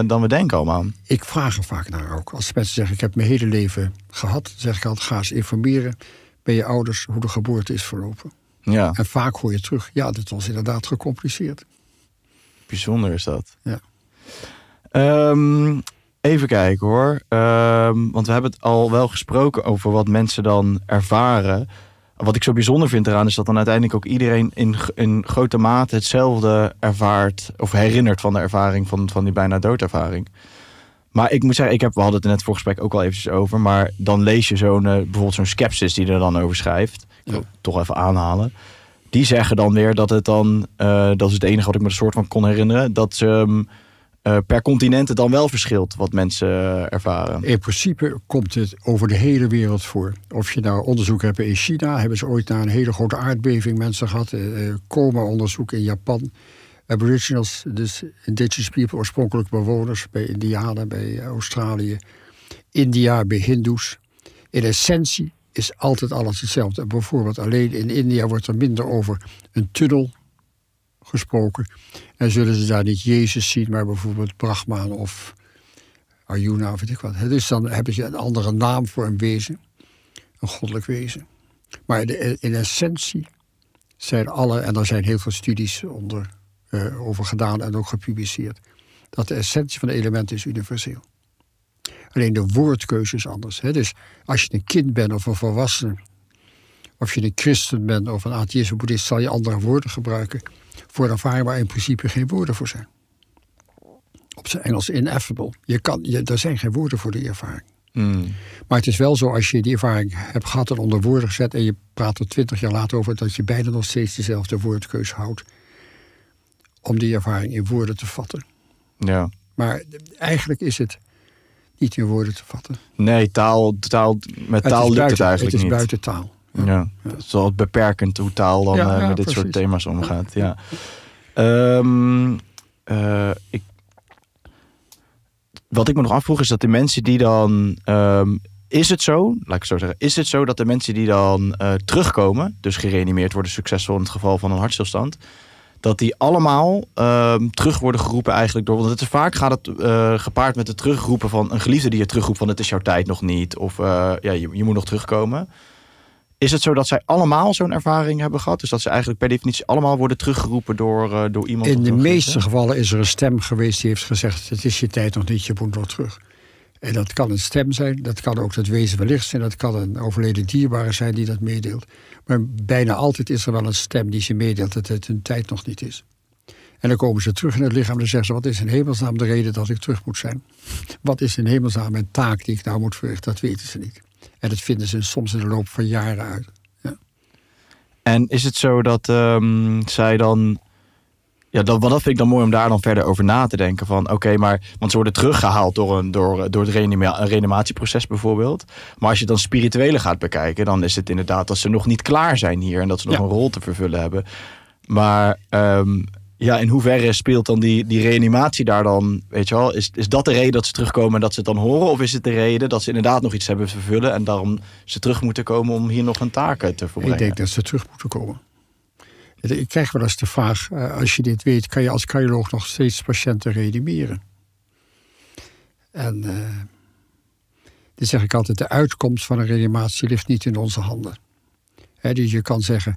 dan we denken allemaal. Ik vraag er vaak naar ook. Als mensen zeggen, ik heb mijn hele leven gehad, zeg ik altijd, ga eens informeren bij je ouders hoe de geboorte is verlopen. Ja. En vaak hoor je terug, ja, dit was inderdaad gecompliceerd. Bijzonder is dat. Ja. Ehm, even kijken hoor. Ehm, want we hebben het al wel gesproken over wat mensen dan ervaren. Wat ik zo bijzonder vind eraan is dat dan uiteindelijk ook iedereen in, in grote mate hetzelfde ervaart of herinnert van de ervaring van, van die bijna doodervaring. Maar ik moet zeggen, ik heb, we hadden het net voor gesprek ook al eventjes over. Maar dan lees je zo'n, eh, bijvoorbeeld zo'n scepticus die er dan over schrijft. Ik wil ja. toch even aanhalen. Die zeggen dan weer dat het dan, eh, dat is het enige wat ik me er soort van kon herinneren. Dat ehm, eh, per continent het dan wel verschilt wat mensen ervaren. In principe komt het over de hele wereld voor. Of je nou onderzoek hebt in China, hebben ze ooit na een hele grote aardbeving mensen gehad. coma-onderzoek in Japan. Aboriginals, dus indigenous people, oorspronkelijke bewoners, bij Indianen, bij eh, Australië, India, bij Hindoes. In essentie is altijd alles hetzelfde. bijvoorbeeld alleen in India wordt er minder over een tunnel gesproken. En zullen ze daar niet Jezus zien, maar bijvoorbeeld Brahman of Arjuna of weet ik wat. Dus dan hebben ze een andere naam voor een wezen, een goddelijk wezen. Maar in essentie zijn alle, en er zijn heel veel studies onder eh, over gedaan en ook gepubliceerd. Dat de essentie van de elementen is universeel. Alleen de woordkeuze is anders. Hè? Dus als je een kind bent of een volwassene, of je een christen bent of een atheïst of boeddhist, zal je andere woorden gebruiken voor ervaring waar in principe geen woorden voor zijn. Op zijn Engels ineffable. Je kan, je, er zijn geen woorden voor die ervaring. Hmm. Maar het is wel zo, als je die ervaring hebt gehad en onder woorden gezet en je praat er twintig jaar later over, dat je bijna nog steeds dezelfde woordkeus houdt om die ervaring in woorden te vatten. Ja. Maar eigenlijk is het niet in woorden te vatten. Nee, taal, taal, met taal lukt het eigenlijk niet. Het is niet. buiten taal. Ja. Het is wel beperkend hoe taal dan eh, met dit soort thema's omgaat. Ja. Ehm, eh, ik, wat ik me nog afvroeg is dat de mensen die dan... Ehm, is het zo, laat ik zo zeggen, is het zo dat de mensen die dan eh, terugkomen, dus gereanimeerd worden, succesvol in het geval van een hartstilstand, dat die allemaal ehm, terug worden geroepen eigenlijk door. Want het is vaak gaat het eh, gepaard met het terugroepen van een geliefde die je terugroept van het is jouw tijd nog niet. Of eh, ja, je, je, moet nog terugkomen. Is het zo dat zij allemaal zo'n ervaring hebben gehad? Dus dat ze eigenlijk per definitie allemaal worden teruggeroepen door, eh, door iemand? In de meeste gevallen is er een stem geweest die heeft gezegd: Het is je tijd nog niet, je moet nog terug. En dat kan een stem zijn, dat kan ook het wezen van licht zijn, dat kan een overleden dierbare zijn die dat meedeelt. Maar bijna altijd is er wel een stem die ze meedeelt dat het hun tijd nog niet is. En dan komen ze terug in het lichaam en zeggen ze: Wat is in hemelsnaam de reden dat ik terug moet zijn? Wat is in hemelsnaam mijn taak die ik nou moet verrichten? Dat weten ze niet. En dat vinden ze soms in de loop van jaren uit. Ja. En is het zo dat ehm, zij dan ja, dat, dat vind ik dan mooi om daar dan verder over na te denken. Van oké, maar. Want ze worden teruggehaald door, een, door, eh, door het reanimatieproces bijvoorbeeld. Maar als je dan spirituele gaat bekijken, dan is het inderdaad dat ze nog niet klaar zijn hier. En dat ze nog een rol te vervullen hebben. Maar. Ehm, ja, in hoeverre speelt dan die, die reanimatie daar dan, weet je wel, is, is dat de reden dat ze terugkomen en dat ze het dan horen? Of is het de reden dat ze inderdaad nog iets hebben te vervullen en daarom ze terug moeten komen om hier nog een taken te volbrengen? Ik denk dat ze terug moeten komen. Ik krijg wel eens de vraag, eh, als je dit weet, kan je als cardioloog nog steeds patiënten reanimeren? En uh, dan zeg ik altijd, de uitkomst van een reanimatie ligt niet in onze handen. dus je kan zeggen,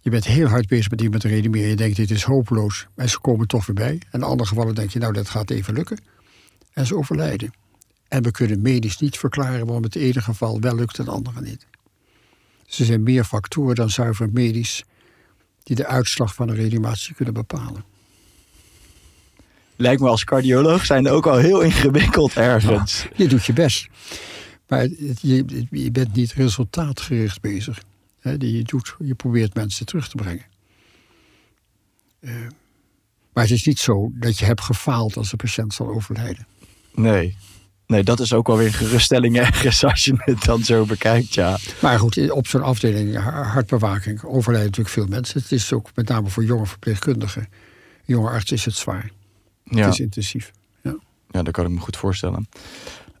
je bent heel hard bezig met iemand te reanimeren. Je denkt, dit is hopeloos. maar ze komen toch weer bij. En in andere gevallen denk je, nou, dat gaat even lukken. En ze overlijden. En we kunnen medisch niet verklaren waarom het ene geval wel lukt en het andere niet. Ze zijn meer factoren dan zuiver medisch die de uitslag van een reanimatie kunnen bepalen. Lijkt me als cardioloog zijn ook al heel ingewikkeld ergens. je doet je best. Maar je, bent niet resultaatgericht bezig. je, doet, je probeert mensen terug te brengen. Eh, maar het is niet zo dat je hebt gefaald als de patiënt zal overlijden. Nee, Nee, dat is ook wel weer een geruststelling ergens als je het dan zo bekijkt, ja. Maar goed, op zo'n afdeling hartbewaking overlijden natuurlijk veel mensen. Het is ook met name voor jonge verpleegkundigen, jonge artsen is het zwaar. Ja. Het is intensief. Ja. ja, dat kan ik me goed voorstellen.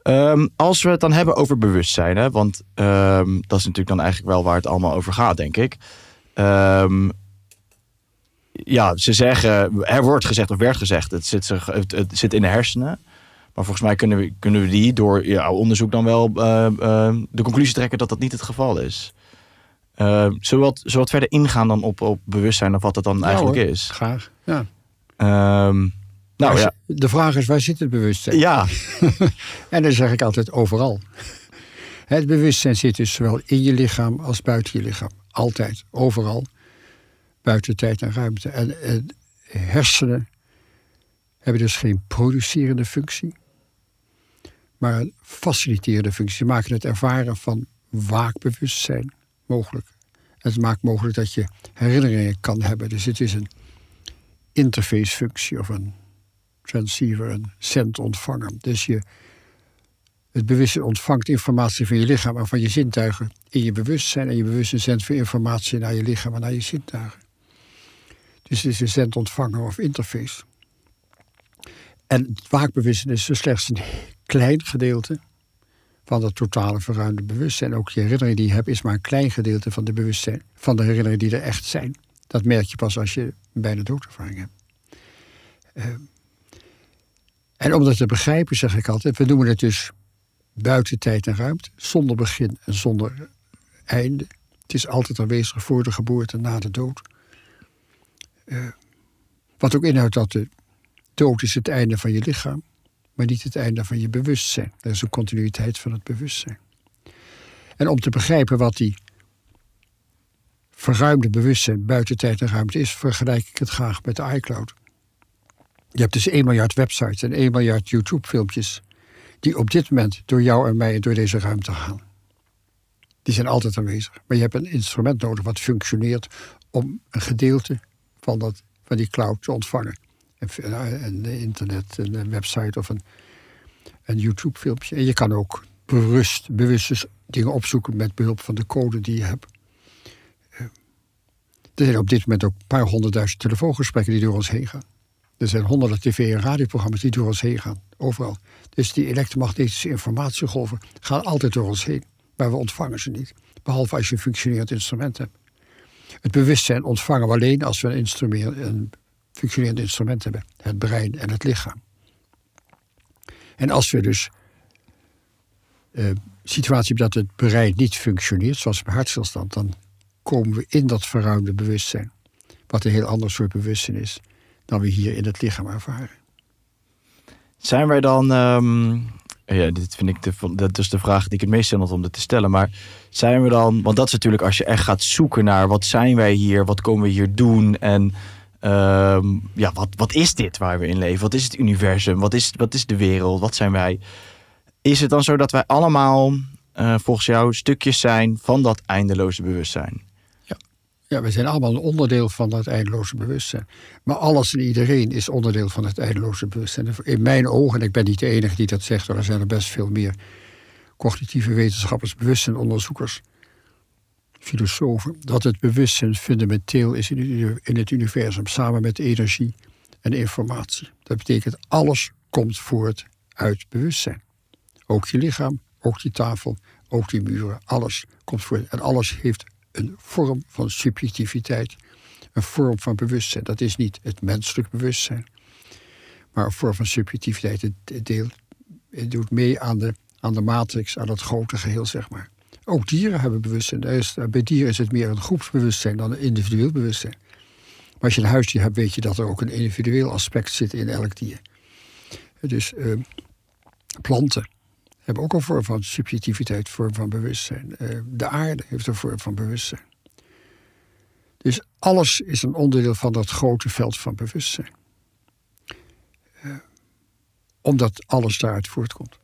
Ehm, als we het dan hebben over bewustzijn, hè, want ehm, dat is natuurlijk dan eigenlijk wel waar het allemaal over gaat, denk ik. Ehm, ja, ze zeggen, er wordt gezegd of werd gezegd, het zit, zich, het zit in de hersenen. Maar volgens mij kunnen we, kunnen we die door jouw onderzoek dan wel eh, eh, de conclusie trekken dat dat niet het geval is. Uh, wat, verder ingaan dan op, op bewustzijn of wat dat dan eigenlijk is? Graag, ja. Um, nou, ja. De vraag is, waar zit het bewustzijn? Ja. en dan zeg ik altijd overal. Het bewustzijn zit dus zowel in je lichaam als buiten je lichaam. Altijd, overal. Buiten tijd en ruimte. En, en hersenen hebben dus geen producerende functie maar een faciliterende functie. Ze maken het ervaren van waakbewustzijn mogelijk. het maakt mogelijk dat je herinneringen kan hebben. Dus het is een interfacefunctie of een transceiver, een cent ontvangen. Dus je, het bewustzijn ontvangt informatie van je lichaam en van je zintuigen in je bewustzijn. En je bewustzijn zendt weer informatie naar je lichaam en naar je zintuigen. Dus het is een zendontvanger of interface. En het waakbewustzijn is dus slechts een klein gedeelte van het totale verruimde bewustzijn. Ook je herinnering die je hebt is maar een klein gedeelte van de, bewustzijn, van de herinneringen die er echt zijn. Dat merk je pas als je bijna doodervaring hebt. Eh, en om dat te begrijpen, zeg ik altijd, we noemen het dus buiten tijd en ruimte, zonder begin en zonder einde. Het is altijd aanwezig voor de geboorte en na de dood. Eh, wat ook inhoudt dat de Dood is het einde van je lichaam, maar niet het einde van je bewustzijn. Er is een continuïteit van het bewustzijn. En om te begrijpen wat die verruimde bewustzijn buiten tijd en ruimte is, vergelijk ik het graag met de iCloud. Je hebt dus 1 miljard websites en 1 miljard YouTube-filmpjes die op dit moment door jou en mij en door deze ruimte gaan. Die zijn altijd aanwezig. Maar je hebt een instrument nodig wat functioneert om een gedeelte van, dat, van die cloud te ontvangen een eh, internet, een eh, website of een, een YouTube-filmpje. En je kan ook bewust, bewust dus dingen opzoeken met behulp van de code die je hebt. Eh, er zijn op dit moment ook een paar honderdduizend telefoongesprekken die door ons heen gaan. Er zijn honderden tv- en radioprogramma's die door ons heen gaan, overal. Dus die elektromagnetische informatiegolven gaan altijd door ons heen. Maar we ontvangen ze niet, behalve als je een functionerend instrument hebt. Het bewustzijn ontvangen we alleen als we een instrument, functionerend instrument hebben. Het brein en het lichaam. En als we dus eh, situatie situatie dat het brein niet functioneert, zoals bij hartstilstand, dan komen we in dat verruimde bewustzijn. Wat een heel ander soort bewustzijn is dan we hier in het lichaam ervaren. Zijn wij dan, ehm, ja, dit vind ik de, dat is de vraag die ik het meest zin om dit te stellen, maar zijn we dan, want dat is natuurlijk als je echt gaat zoeken naar wat zijn wij hier, wat komen we hier doen en Ehm, ja, wat, wat is dit waar we in leven? Wat is het universum? Wat is, wat is de wereld? Wat zijn wij? Is het dan zo dat wij allemaal, eh, volgens jou, stukjes zijn van dat eindeloze bewustzijn? Ja. ja, we zijn allemaal een onderdeel van dat eindeloze bewustzijn. Maar alles en iedereen is onderdeel van het eindeloze bewustzijn. In mijn ogen, en ik ben niet de enige die dat zegt, er zijn er best veel meer cognitieve wetenschappers, bewustzijnonderzoekers. onderzoekers filosofen dat het bewustzijn fundamenteel is in het universum, samen met energie en informatie. Dat betekent alles komt voort uit bewustzijn. Ook je lichaam, ook die tafel, ook die muren, alles komt voort. En alles heeft een vorm van subjectiviteit, een vorm van bewustzijn. Dat is niet het menselijk bewustzijn, maar een vorm van subjectiviteit. Het, deelt, het doet mee aan de, aan de matrix, aan het grote geheel, zeg maar. Ook dieren hebben bewustzijn. bij dieren is het meer een groepsbewustzijn dan een individueel bewustzijn. Maar als je een huisdier hebt, weet je dat er ook een individueel aspect zit in elk dier. Dus ehm, planten hebben ook een vorm van subjectiviteit, vorm van bewustzijn. Eh, de aarde heeft een vorm van bewustzijn. Dus alles is een onderdeel van dat grote veld van bewustzijn. Eh, omdat alles daaruit voortkomt.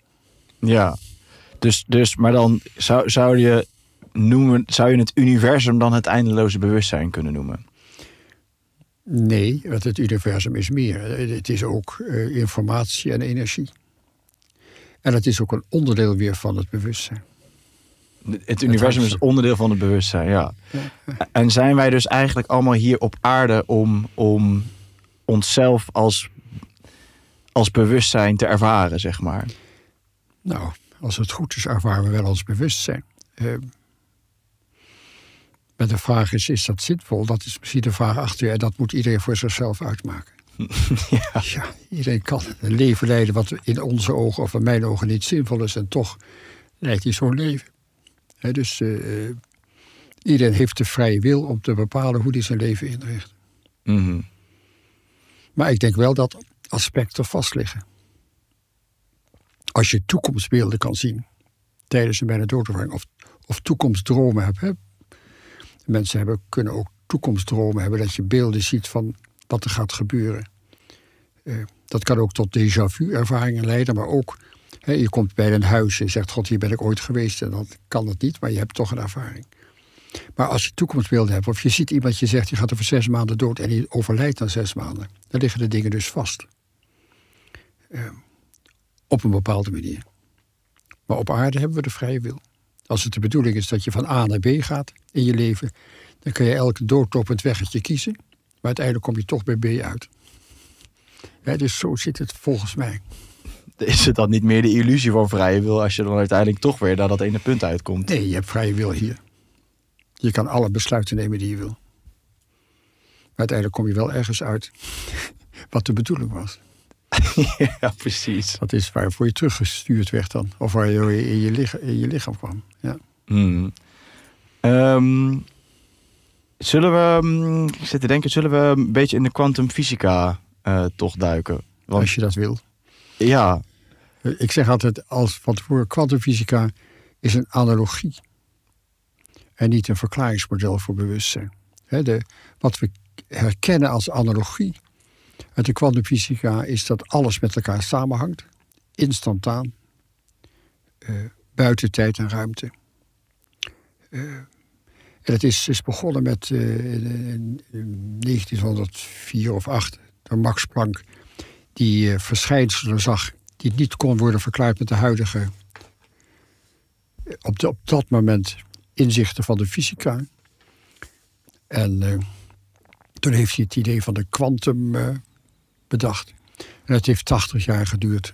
Ja, dus, dus, maar dan zou, zou, je noemen, zou je het universum dan het eindeloze bewustzijn kunnen noemen? Nee, want het universum is meer. Het is ook eh, informatie en energie. En het is ook een onderdeel weer van het bewustzijn. Het universum is onderdeel van het bewustzijn, ja. En zijn wij dus eigenlijk allemaal hier op aarde om, om onszelf als, als bewustzijn te ervaren, zeg maar? Nou, als het goed is, ervaren we wel ons bewustzijn. Uh, maar de vraag is, is dat zinvol? Dat is misschien de vraag achter je. En dat moet iedereen voor zichzelf uitmaken. ja. ja. iedereen kan een leven leiden wat in onze ogen of in mijn ogen niet zinvol is. En toch leidt hij zo'n leven. dus eh, eh, iedereen heeft de vrije wil om te bepalen hoe hij zijn leven inricht. Mhm. Maar ik denk wel dat aspecten vast liggen als je toekomstbeelden kan zien tijdens een bijna doodervaring, of, of toekomstdromen hebt. Hè? Mensen hebben, kunnen ook toekomstdromen hebben, dat je beelden ziet van wat er gaat gebeuren. Eh, dat kan ook tot déjà vu ervaringen leiden, maar ook hè, je komt bij een huis en je zegt: God, hier ben ik ooit geweest. En dan kan dat niet, maar je hebt toch een ervaring. Maar als je toekomstbeelden hebt, of je ziet iemand je zegt: je gaat over zes maanden dood en die overlijdt na zes maanden, dan liggen de dingen dus vast. Uh, op een bepaalde manier. Maar op aarde hebben we de vrije wil. Als het de bedoeling is dat je van A naar B gaat in je leven, dan kun je elke doodlopend weggetje kiezen, maar uiteindelijk kom je toch bij B uit. Ja, dus zo zit het volgens mij. Is het dan niet meer de illusie van vrije wil als je dan uiteindelijk toch weer naar dat ene punt uitkomt? Nee, je hebt vrije wil hier. Je kan alle besluiten nemen die je wil. Maar uiteindelijk kom je wel ergens uit wat de bedoeling was. ja, precies. Dat is waarvoor je teruggestuurd werd dan. Of waar je in je, in je lichaam kwam. Ja. Hmm. Ehm, zullen we, hmm, ik zit te denken, zullen we een beetje in de kwantumfysica eh, toch duiken? als je dat wil. Ja. Ik zeg altijd als van tevoren, kwantumfysica is een analogie. En niet een verklaringsmodel voor bewustzijn. He, de, wat we herkennen als analogie uit de kwantumfysica is dat alles met elkaar samenhangt, instantaan, eh, buiten tijd en ruimte. Eh, en het is, is dus begonnen met eh, in 1904 of 8, door Max Planck, die verschijnselen zag die niet kon worden verklaard met de huidige, op, de, op dat moment, inzichten van de fysica. En toen heeft hij het idee van de kwantum bedacht. En het heeft 80 jaar geduurd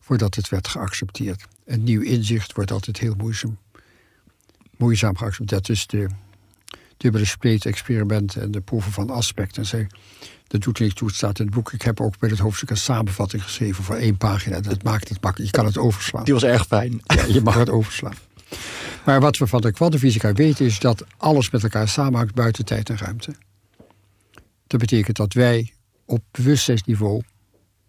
voordat het werd geaccepteerd. En nieuw inzicht wordt altijd heel moeizaam, moeizaam geaccepteerd. Dat is de dubbele spleet experiment en de proeven van aspect. En dat doet niet toe, het staat in het boek. Ik heb ook bij het hoofdstuk een samenvatting geschreven voor één pagina. Dat maakt het makkelijk. Je kan het overslaan. Die was erg fijn. je mag het overslaan. Maar wat we van de kwantumfysica weten is dat alles met elkaar samenhangt buiten tijd en ruimte. Dat betekent dat wij op bewustzijnsniveau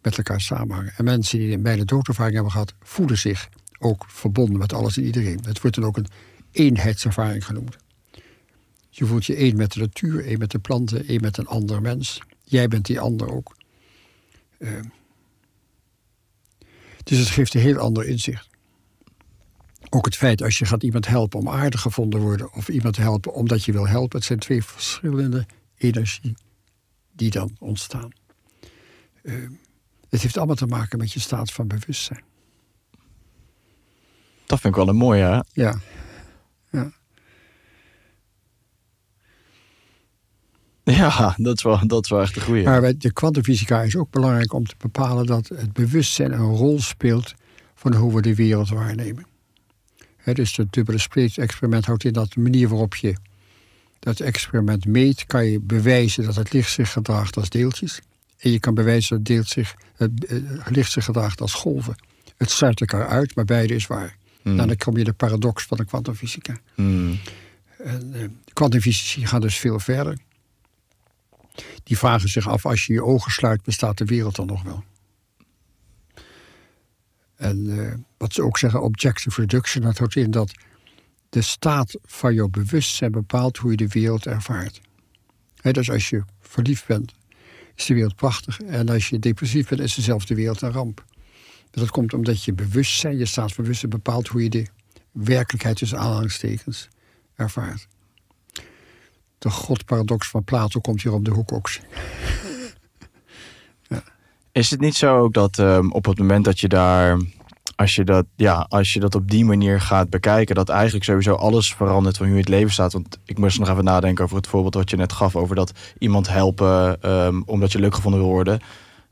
met elkaar samenhangen. En mensen die een bijna doodervaring hebben gehad, voelen zich ook verbonden met alles en iedereen. Het wordt dan ook een eenheidservaring genoemd. Je voelt je één met de natuur, één met de planten, één met een ander mens. Jij bent die ander ook. Ehm. dus het geeft een heel ander inzicht. Ook het feit als je gaat iemand helpen om aardig gevonden te worden... of iemand helpen omdat je wil helpen... het zijn twee verschillende energie die dan ontstaan. Ehm, het heeft allemaal te maken met je staat van bewustzijn. Dat vind ik wel een mooie, hè? Ja. Ja, ja dat, is wel, dat is wel echt een goede. Maar bij de kwantumfysica is ook belangrijk om te bepalen dat het bewustzijn een rol speelt van hoe we de wereld waarnemen. Het dus het dubbele experiment houdt in dat de manier waarop je dat experiment meet, kan je bewijzen dat het licht zich gedraagt als deeltjes. En je kan bewijzen dat deelt zich, het, eh, licht zich gedraagt als golven. Het sluit elkaar uit, maar beide is waar. Hmm. Nou, dan kom je de paradox van de kwantumfysica. Mm. Kwantumfysici gaan dus veel verder. Die vragen zich af, als je je ogen sluit, bestaat de wereld dan nog wel? En eh, wat ze ook zeggen, objective reduction, dat houdt in dat de staat van jouw bewustzijn bepaalt hoe je de wereld ervaart. dus als je verliefd bent, is de wereld prachtig. En als je depressief bent, is dezelfde wereld een ramp. Dat komt omdat je bewustzijn, je staatsbewustzijn bepaalt hoe je de werkelijkheid tussen aanhalingstekens ervaart. De godparadox van Plato komt hier op de hoek ook. ja. Is het niet zo ook dat ehm, op het moment dat je daar als je, dat, ja, als je dat op die manier gaat bekijken, dat eigenlijk sowieso alles verandert van hoe het leven staat. Want ik moest nog even nadenken over het voorbeeld wat je net gaf, over dat iemand helpen ehm, omdat je leuk gevonden wil worden.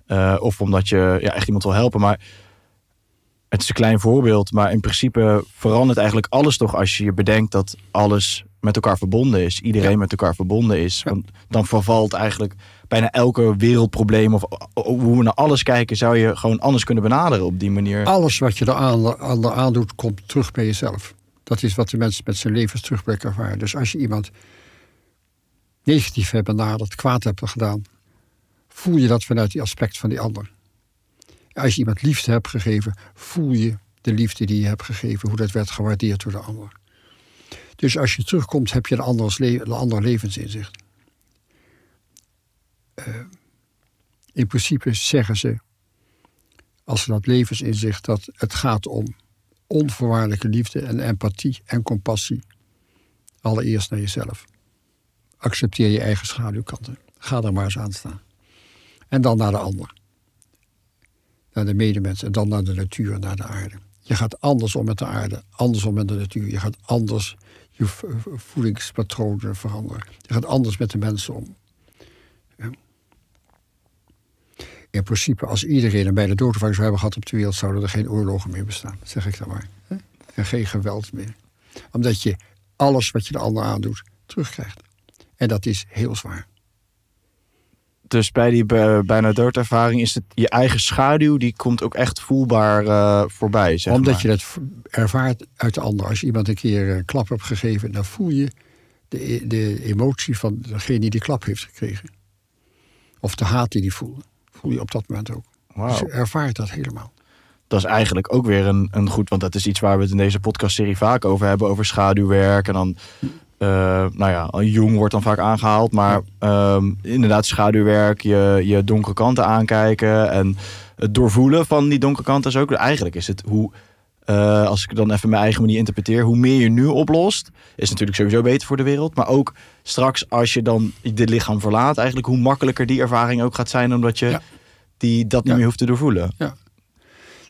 Eh, of omdat je ja, echt iemand wil helpen. Maar het is een klein voorbeeld, maar in principe verandert eigenlijk alles toch als je je bedenkt dat alles met elkaar verbonden is. Iedereen met elkaar verbonden is. Want dan vervalt eigenlijk bijna elke wereldprobleem of hoe we naar alles kijken, zou je gewoon anders kunnen benaderen op die manier. Alles wat je er aan, aan, doet, komt terug bij jezelf. Dat is wat de mensen met zijn levens terugblik ervaren. Dus als je iemand negatief hebt benaderd, kwaad hebt gedaan, voel je dat vanuit die aspect van die ander. Als je iemand liefde hebt gegeven, voel je de liefde die je hebt gegeven, hoe dat werd gewaardeerd door de ander. Dus als je terugkomt, heb je een, anders een ander levensinzicht. Eh, in principe zeggen ze, als ze dat levensinzicht, dat het gaat om onvoorwaardelijke liefde en empathie en compassie. Allereerst naar jezelf. Accepteer je eigen schaduwkanten. Ga er maar eens aan staan. En dan naar de ander. Naar de medemens en dan naar de natuur, naar de aarde. Je gaat anders om met de aarde, anders om met de natuur. Je gaat anders je voedingspatronen veranderen. Je gaat anders met de mensen om. Ja. In principe, als iedereen een bijna doodervaring zou hebben gehad op de wereld... zouden er geen oorlogen meer bestaan, zeg ik dan maar. En geen geweld meer. Omdat je alles wat je de ander aandoet, terugkrijgt. En dat is heel zwaar dus bij die eh, bijna doodervaring is het je eigen schaduw, die komt ook echt voelbaar eh, voorbij. Omdat je dat ervaart uit de ander. Als je iemand een keer een klap hebt gegeven, dan voel je de, e, de emotie van degene die die klap heeft gekregen. Of de haat die die voelde. Voel je op dat moment ook. Dus je ervaart dat helemaal. Dat is eigenlijk ook weer een, een goed, want dat is iets waar we het in deze podcastserie vaak over hebben, over schaduwwerk. En dan uh, nou ja, jong wordt dan vaak aangehaald. Maar ehm, inderdaad, schaduwwerk, je, je donkere kanten aankijken en het doorvoelen van die donkere kanten is ook. Eigenlijk is het hoe, eh, als ik dan even mijn eigen manier interpreteer, hoe meer je nu oplost, is natuurlijk sowieso beter voor de wereld. Maar ook straks als je dan dit lichaam verlaat, eigenlijk hoe makkelijker die ervaring ook gaat zijn, omdat je die, dat niet meer hoeft te doorvoelen. Ja.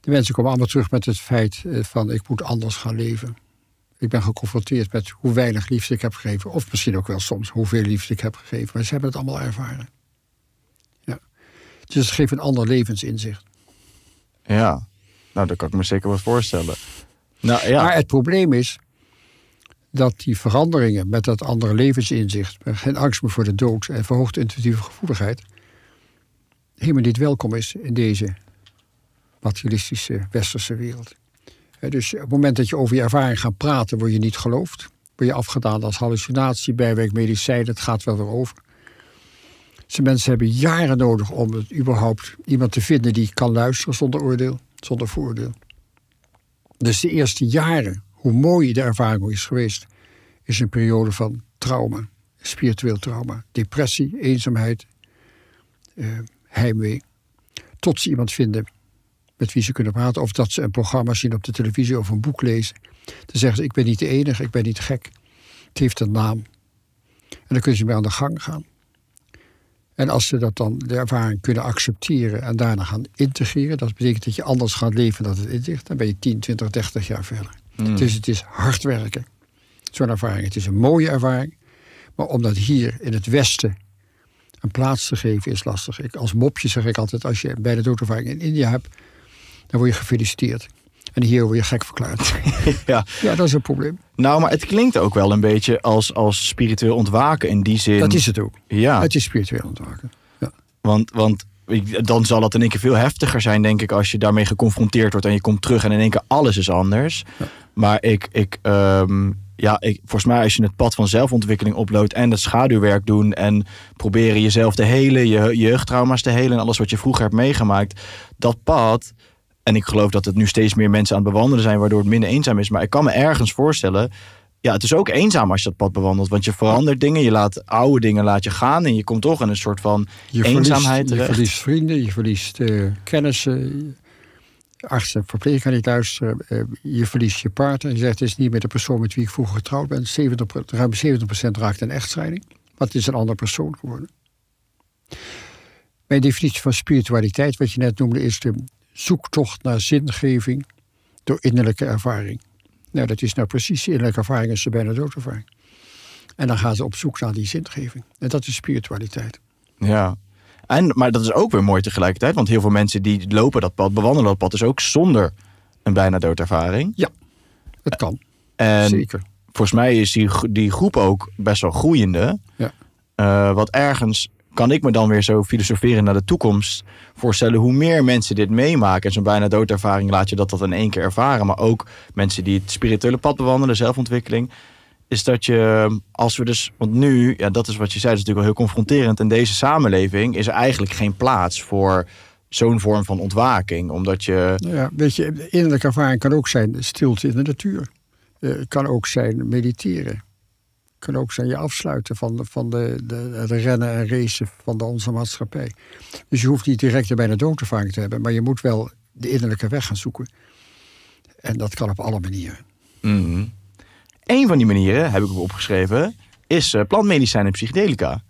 De mensen komen allemaal terug met het feit eh, van ik moet anders gaan leven ik ben geconfronteerd met hoe weinig liefde ik heb gegeven. Of misschien ook wel soms hoeveel liefde ik heb gegeven. Maar ze hebben het allemaal ervaren. Ja. Dus het geeft een ander levensinzicht. Ja, nou daar kan ik me zeker wat voorstellen. Nou, ja. Maar het probleem is dat die veranderingen met dat andere levensinzicht, geen angst meer voor de dood en verhoogde intuïtieve gevoeligheid, helemaal niet welkom is in deze materialistische westerse wereld. Dus op het moment dat je over je ervaring gaat praten, word je niet geloofd. Word je afgedaan als hallucinatie, bijwerk, medicijn, het gaat wel weer over. Ze mensen hebben jaren nodig om het überhaupt iemand te vinden die kan luisteren zonder oordeel, zonder voordeel. Dus de eerste jaren, hoe mooi de ervaring is geweest, is een periode van trauma, spiritueel trauma, depressie, eenzaamheid, eh, heimwee. Tot ze iemand vinden met wie ze kunnen praten. Of dat ze een programma zien op de televisie of een boek lezen. Dan zeggen ze, ik ben niet de enige, ik ben niet gek. Het heeft een naam. En dan kunnen ze mee aan de gang gaan. En als ze dat dan, de ervaring kunnen accepteren en daarna gaan integreren, dat betekent dat je anders gaat leven dan het inzicht, dan ben je 10, 20, 30 jaar verder. Hmm. Dus het is hard werken, zo'n ervaring. Het is een mooie ervaring, maar om dat hier in het Westen een plaats te geven is lastig. Ik, als mopje zeg ik altijd, als je bij de doodervaring in India hebt, dan word je gefeliciteerd. En hier word je gek verklaard. ja. ja, dat is een probleem. Nou, maar het klinkt ook wel een beetje als, als spiritueel ontwaken in die zin. Dat is het ook. Ja. Het is spiritueel ontwaken. Ja. Want, want dan zal dat in één keer veel heftiger zijn, denk ik, als je daarmee geconfronteerd wordt en je komt terug en in één keer alles is anders. Maar ik, ik, ehm, ja, ik, volgens mij als je het pad van zelfontwikkeling oploopt en dat schaduwwerk doen en proberen jezelf te helen, je jeugdtrauma's te helen en alles wat je vroeger hebt meegemaakt, dat pad en ik geloof dat het nu steeds meer mensen aan het bewandelen zijn, waardoor het minder eenzaam is. Maar ik kan me ergens voorstellen ja, het is ook eenzaam als je dat pad bewandelt. Want je verandert dingen, je laat oude dingen laat je gaan. En je komt toch in een soort van je eenzaamheid verliest, Je verliest vrienden, je verliest uh, kennissen. Artsen, verpleeg kan niet luisteren. Eh, je verliest je partner. Je zegt, het is niet meer de persoon met wie ik vroeger getrouwd ben. 70, ruim 70% raakt een echtscheiding. Want het is een ander persoon geworden. Mijn definitie van spiritualiteit, wat je net noemde, is de, zoektocht naar zingeving door innerlijke ervaring. Nou, dat is nou precies de innerlijke ervaring als de bijna doodervaring. En dan gaan ze op zoek naar die zingeving. En dat is spiritualiteit. Ja, en, maar dat is ook weer mooi tegelijkertijd. Want heel veel mensen die lopen dat pad, bewandelen dat pad, dus ook zonder een bijna doodervaring. Ja, het kan. En Zeker. Volgens mij is die, die groep ook best wel groeiende. Ja. Eh, wat ergens kan ik me dan weer zo filosoferen naar de toekomst. Voorstellen hoe meer mensen dit meemaken. En zo'n bijna doodervaring laat je dat, dat in één keer ervaren. Maar ook mensen die het spirituele pad bewandelen, zelfontwikkeling. Is dat je, als we dus. Want nu, ja, dat is wat je zei, dat is natuurlijk wel heel confronterend. In deze samenleving is er eigenlijk geen plaats voor zo'n vorm van ontwaking. Omdat je. Ja, weet je, innerlijke ervaring kan ook zijn stilte in de natuur. Uh, kan ook zijn mediteren kan ook zijn je afsluiten van, de, van de, de, de rennen en racen van de, onze maatschappij. Dus je hoeft niet direct erbij bijna dood te te hebben, maar je moet wel de innerlijke weg gaan zoeken. En dat kan op alle manieren. Mm Een van die manieren, heb ik opgeschreven, is eh, plantmedicijnen en psychedelica.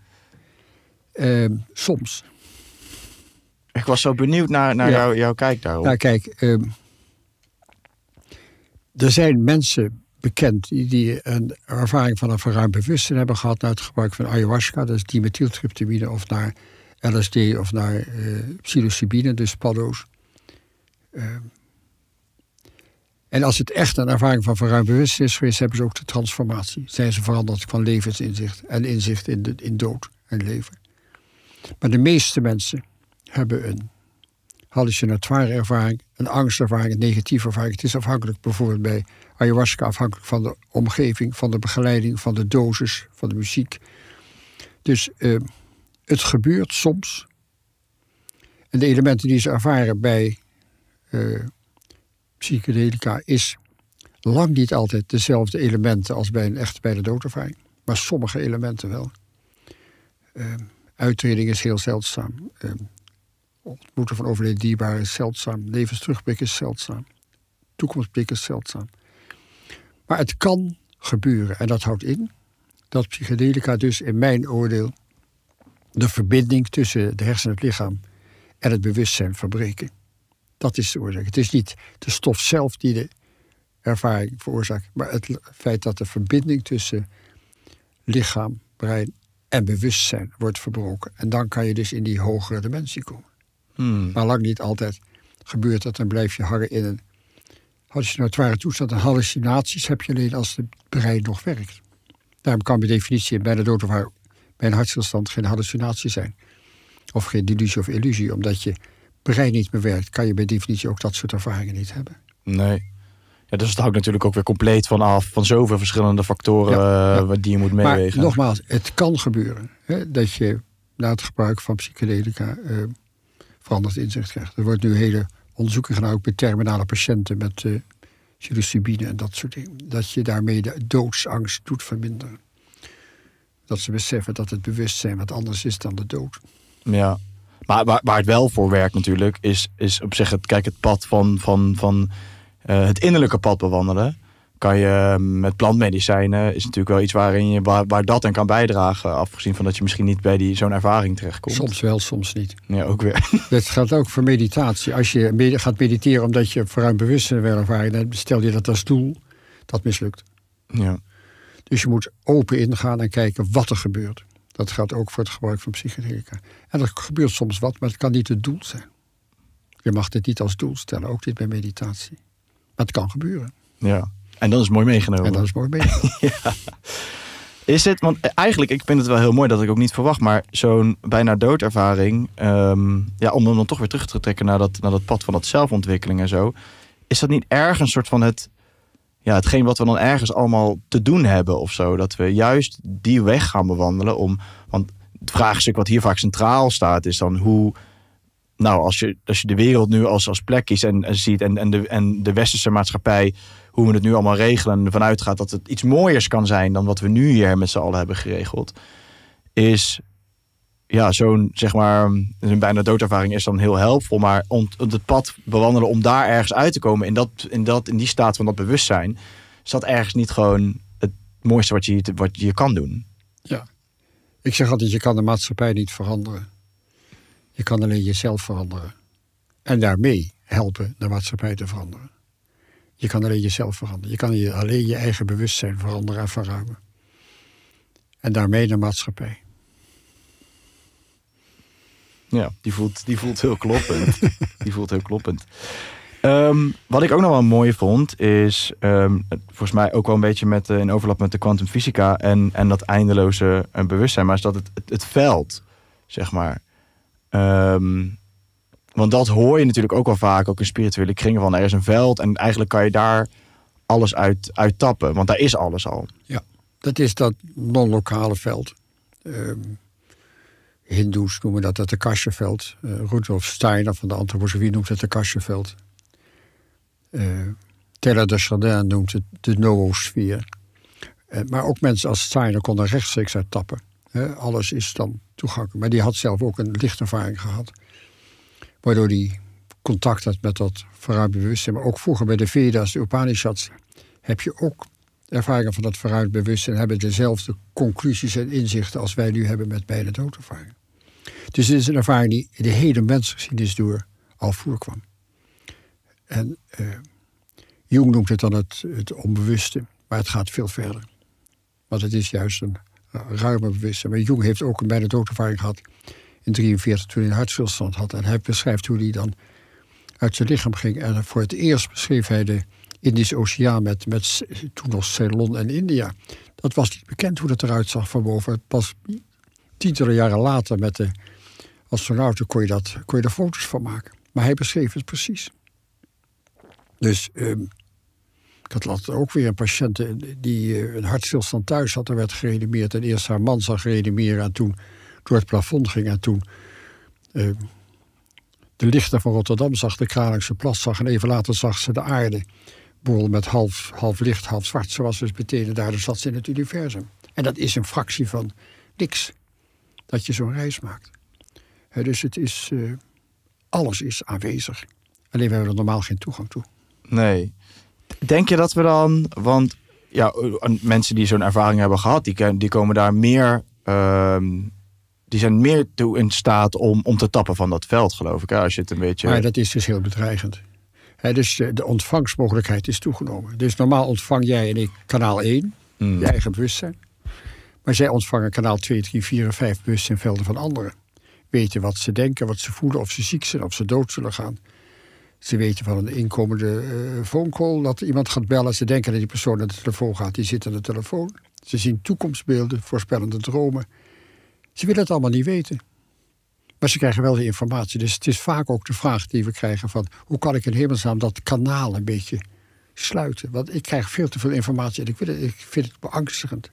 Ehm, soms. Ik was zo benieuwd naar, naar jou, jouw kijk daarop. Nou, kijk, ehm, er zijn mensen bekend, die een ervaring van een verruimd bewustzijn hebben gehad naar het gebruik van ayahuasca, dus of naar LSD of naar uh, psilocybine, dus paddo's. Eh, en als het echt een ervaring van verruimd bewustzijn is geweest, hebben ze ook de transformatie. Zijn ze veranderd van levensinzicht en inzicht in, de, in dood en leven. Maar de meeste mensen hebben een hallucinatoire ervaring, een angstervaring, een negatieve ervaring. Het is afhankelijk bijvoorbeeld bij ayahuasca afhankelijk van de omgeving, van de begeleiding, van de dosis, van de muziek. Dus eh, het gebeurt soms. En de elementen die ze ervaren bij eh, psychedelica is lang niet altijd dezelfde elementen als bij een echte bij de doodervaring. Maar sommige elementen wel. Uh, uittreding is heel zeldzaam. Uh, ontmoeten van overleden dierbaren is zeldzaam. Levensterugblik is zeldzaam. Toekomstblik is zeldzaam. Maar het kan gebeuren. En dat houdt in dat psychedelica dus in mijn oordeel de verbinding tussen de hersen en het lichaam en het bewustzijn verbreken. Dat is de oorzaak. Het is niet de stof zelf die de ervaring veroorzaakt, maar het feit dat de verbinding tussen lichaam, brein en bewustzijn wordt verbroken. En dan kan je dus in die hogere dimensie komen. Hmm. Maar lang niet altijd gebeurt dat, dan blijf je hangen in een als nou hallucinatoire toestand en hallucinaties heb je alleen als het brein nog werkt. Daarom kan bij definitie bij de dood of bij een hartstilstand geen hallucinatie zijn. Of geen delusie of illusie. Omdat je brein niet meer werkt, kan je bij definitie ook dat soort ervaringen niet hebben. Nee. Ja, dus het hangt natuurlijk ook weer compleet van af, van zoveel verschillende factoren eh, die je moet meewegen. Maar nogmaals, het kan gebeuren hè, dat je na het gebruik van psychedelica eh, veranderd inzicht krijgt. Er wordt nu hele onderzoeken gaan ook bij terminale patiënten met uh, psilocybine en dat soort dingen. Dat je daarmee de doodsangst doet verminderen. Dat ze beseffen dat het bewustzijn wat anders is dan de dood. Ja, maar waar, waar het wel voor werkt natuurlijk, is, is op zich het, kijk, het pad van, van, van eh, het innerlijke pad bewandelen kan je ehm, met plantmedicijnen is natuurlijk wel iets waarin je, waar, dat aan kan bijdragen. Afgezien van dat je misschien niet bij die, zo'n ervaring terechtkomt. Soms wel, soms niet. Ja, ook weer. Dat gaat ook voor meditatie. Als je gaat mediteren omdat je vooruit bewustzijn wil ervaren, dan stel je dat als doel, dat mislukt. Ja. Dus je moet open ingaan en kijken wat er gebeurt. Dat geldt ook voor het gebruik van psychedelica. En er gebeurt soms wat, maar het kan niet het doel zijn. Je mag dit niet als doel stellen, ook niet bij meditatie. Maar het kan gebeuren. Ja. En dat is mooi meegenomen. En dat is mooi meegenomen. Is het, want eh, eigenlijk, ik vind het wel heel mooi dat ik ook niet verwacht, maar zo'n bijna doodervaring, ehm, ja, om dan toch weer terug te trekken naar dat, naar dat pad van dat zelfontwikkeling en zo, is dat niet ergens een soort van het, ja, hetgeen wat we dan ergens allemaal te doen hebben of zo, dat we juist die weg gaan bewandelen om, want het vraagstuk wat hier vaak centraal staat is dan hoe, nou, als je, als je de wereld nu als, als plek is en, en ziet en, en, de, en de westerse maatschappij hoe we het nu allemaal regelen, ervan uitgaat dat het iets mooiers kan zijn dan wat we nu hier met z'n allen hebben geregeld, is ja, zo'n zeg maar, een bijna doodervaring is dan heel helpvol. Maar om, het pad bewandelen om daar ergens uit te komen, in, dat, in, dat, in die staat van dat bewustzijn, is dat ergens niet gewoon het mooiste wat je, wat je kan doen. Ja, ik zeg altijd, je kan de maatschappij niet veranderen. Je kan alleen jezelf veranderen. En daarmee helpen de maatschappij te veranderen. Je kan alleen jezelf veranderen. Je kan je, alleen je eigen bewustzijn veranderen en verruimen. En daarmee de maatschappij. Ja, die voelt, die voelt heel kloppend. die voelt heel kloppend. Ehm, wat ik ook nog wel mooi vond, is ehm, volgens mij ook wel een beetje met, eh, in overlap met de kwantumfysica en, en dat eindeloze eh, bewustzijn, maar is dat het, het, veld, zeg maar. Ehm, want dat hoor je natuurlijk ook wel vaak, ook in spirituele kringen, van er is een veld en eigenlijk kan je daar alles uit, uit tappen, want daar is alles al. Ja, dat is dat non-lokale veld. Uh, Hindoes noemen dat het Akasha-veld. Uh, Rudolf Steiner van de antroposofie noemt het Akasha-veld. Uh, Terra de Chardin noemt het de noosfeer. Uh, maar ook mensen als Steiner konden rechtstreeks uit tappen. alles is dan toegankelijk. Maar die had zelf ook een lichtervaring gehad. Waardoor hij contact had met dat vooruit bewustzijn. Maar ook vroeger bij de Vedas, de Upanishads, heb je ook ervaringen van dat vooruit En Hebben dezelfde conclusies en inzichten als wij nu hebben met bijna doodervaring. Dus dit is een ervaring die de hele mensgeschiedenis door al voorkwam. En eh, Jung noemt het dan het, onbewuste, maar het gaat veel verder. Want het is juist een ruimer bewustzijn. Maar Jung heeft ook een bijna doodervaring gehad in 1943 toen hij een hartstilstand had. En hij beschrijft hoe hij dan uit zijn lichaam ging. En voor het eerst beschreef hij de Indische Oceaan met, met toen nog Ceylon en India. Dat was niet bekend hoe dat eruit zag van boven. Pas tientallen jaren later met de astronauten kon je, dat, kon je daar foto's van maken. Maar hij beschreef het precies. Dus um, ik had ook weer een patiënt eh, die eh, een hartstilstand thuis had. Er werd gereanimeerd en eerst haar man zag reanimeren. En toen door het plafond ging. En toen ehm, de lichten van Rotterdam zag, de Kralingse plas zag... en even later zag ze de aarde bol met half, half licht, half zwart. Ze was dus meteen Daar zat ze in het universum. En dat is een fractie van niks dat je zo'n reis maakt. dus het is, eh, alles is aanwezig. Alleen we hebben er normaal geen toegang toe. Nee. Denk je dat we dan, want ja, eh, mensen die zo'n ervaring hebben gehad, die, die komen daar meer ehm, die zijn meer toe in staat om, om te tappen van dat veld, geloof ik. Hè? Als je het een beetje... Maar dat is dus heel bedreigend. dus de ontvangstmogelijkheid is toegenomen. Dus normaal ontvang jij en ik kanaal 1, hmm. je eigen bewustzijn. Maar zij ontvangen kanaal 2, 3, 4 en 5 bewustzijnvelden van anderen. Weten wat ze denken, wat ze voelen, of ze ziek zijn, of ze dood zullen gaan. Ze weten van een inkomende uh, dat iemand gaat bellen. Ze denken dat die persoon naar de telefoon gaat, die zit aan de telefoon. Ze zien toekomstbeelden, voorspellende dromen. Ze willen het allemaal niet weten. Maar ze krijgen wel de informatie. Dus het is vaak ook de vraag die we krijgen van... hoe kan ik in hemelsnaam dat kanaal een beetje sluiten? Want ik krijg veel te veel informatie en ik, wil ik vind het beangstigend.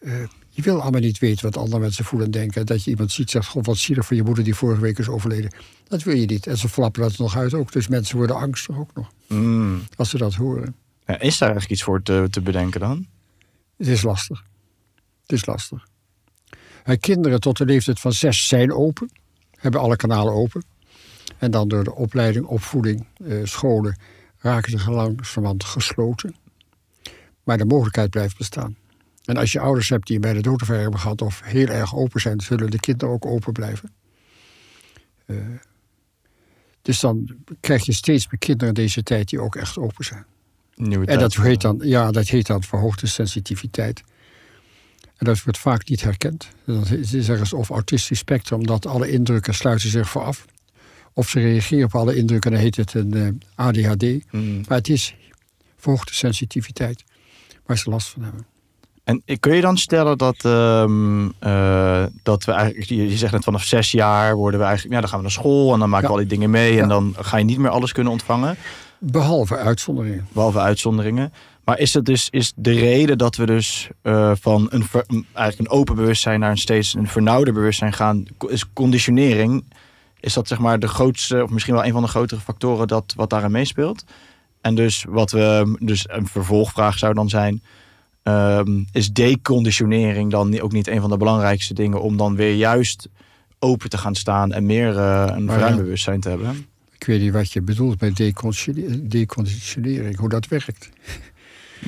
Eh, je wil allemaal niet weten wat andere mensen voelen en denken. Dat je iemand ziet zegt, god wat zielig voor je moeder die vorige week is overleden. Dat wil je niet. En ze flappen dat nog uit ook. Dus mensen worden angstig ook nog. Mm. Als ze dat horen. Ja, is daar eigenlijk iets voor te bedenken dan? Het is lastig. Het is lastig. En kinderen tot de leeftijd van zes zijn open, hebben alle kanalen open. En dan door de opleiding, opvoeding, eh, scholen raken ze langzamerhand gesloten. Maar de mogelijkheid blijft bestaan. En als je ouders hebt die bij de doodervaring hebben gehad of heel erg open zijn, zullen de kinderen ook open blijven. Eh, dus dan krijg je steeds meer kinderen deze tijd die ook echt open zijn. en dat heet, dan, ja, dat heet dan verhoogde sensitiviteit. En dat wordt vaak niet herkend. Dan is ergens of autistisch spectrum, dat alle indrukken sluiten zich vooraf. Of ze reageren op alle indrukken, dan heet het een eh, ADHD. Hmm. Maar het is verhoogde sensitiviteit waar ze last van hebben. En eh, kun je dan stellen dat, ehm, eh, dat we eigenlijk, je zegt het vanaf zes jaar worden we eigenlijk, ja, dan gaan we naar school en dan maken we al die dingen mee en dan ga je niet meer alles kunnen ontvangen. Behalve uitzonderingen. Behalve uitzonderingen. Maar is, het dus, is de reden dat we dus eh, van een, eigenlijk een open bewustzijn naar een steeds een vernauwder bewustzijn gaan, is conditionering. Is dat zeg maar de grootste, of misschien wel een van de grotere factoren dat, wat daarin meespeelt? En dus wat we, dus een vervolgvraag zou dan zijn, ehm, is deconditionering dan ook niet een van de belangrijkste dingen om dan weer juist open te gaan staan en meer eh, een ruim bewustzijn te hebben? Ik weet niet wat je bedoelt met deconditionering, hoe dat werkt.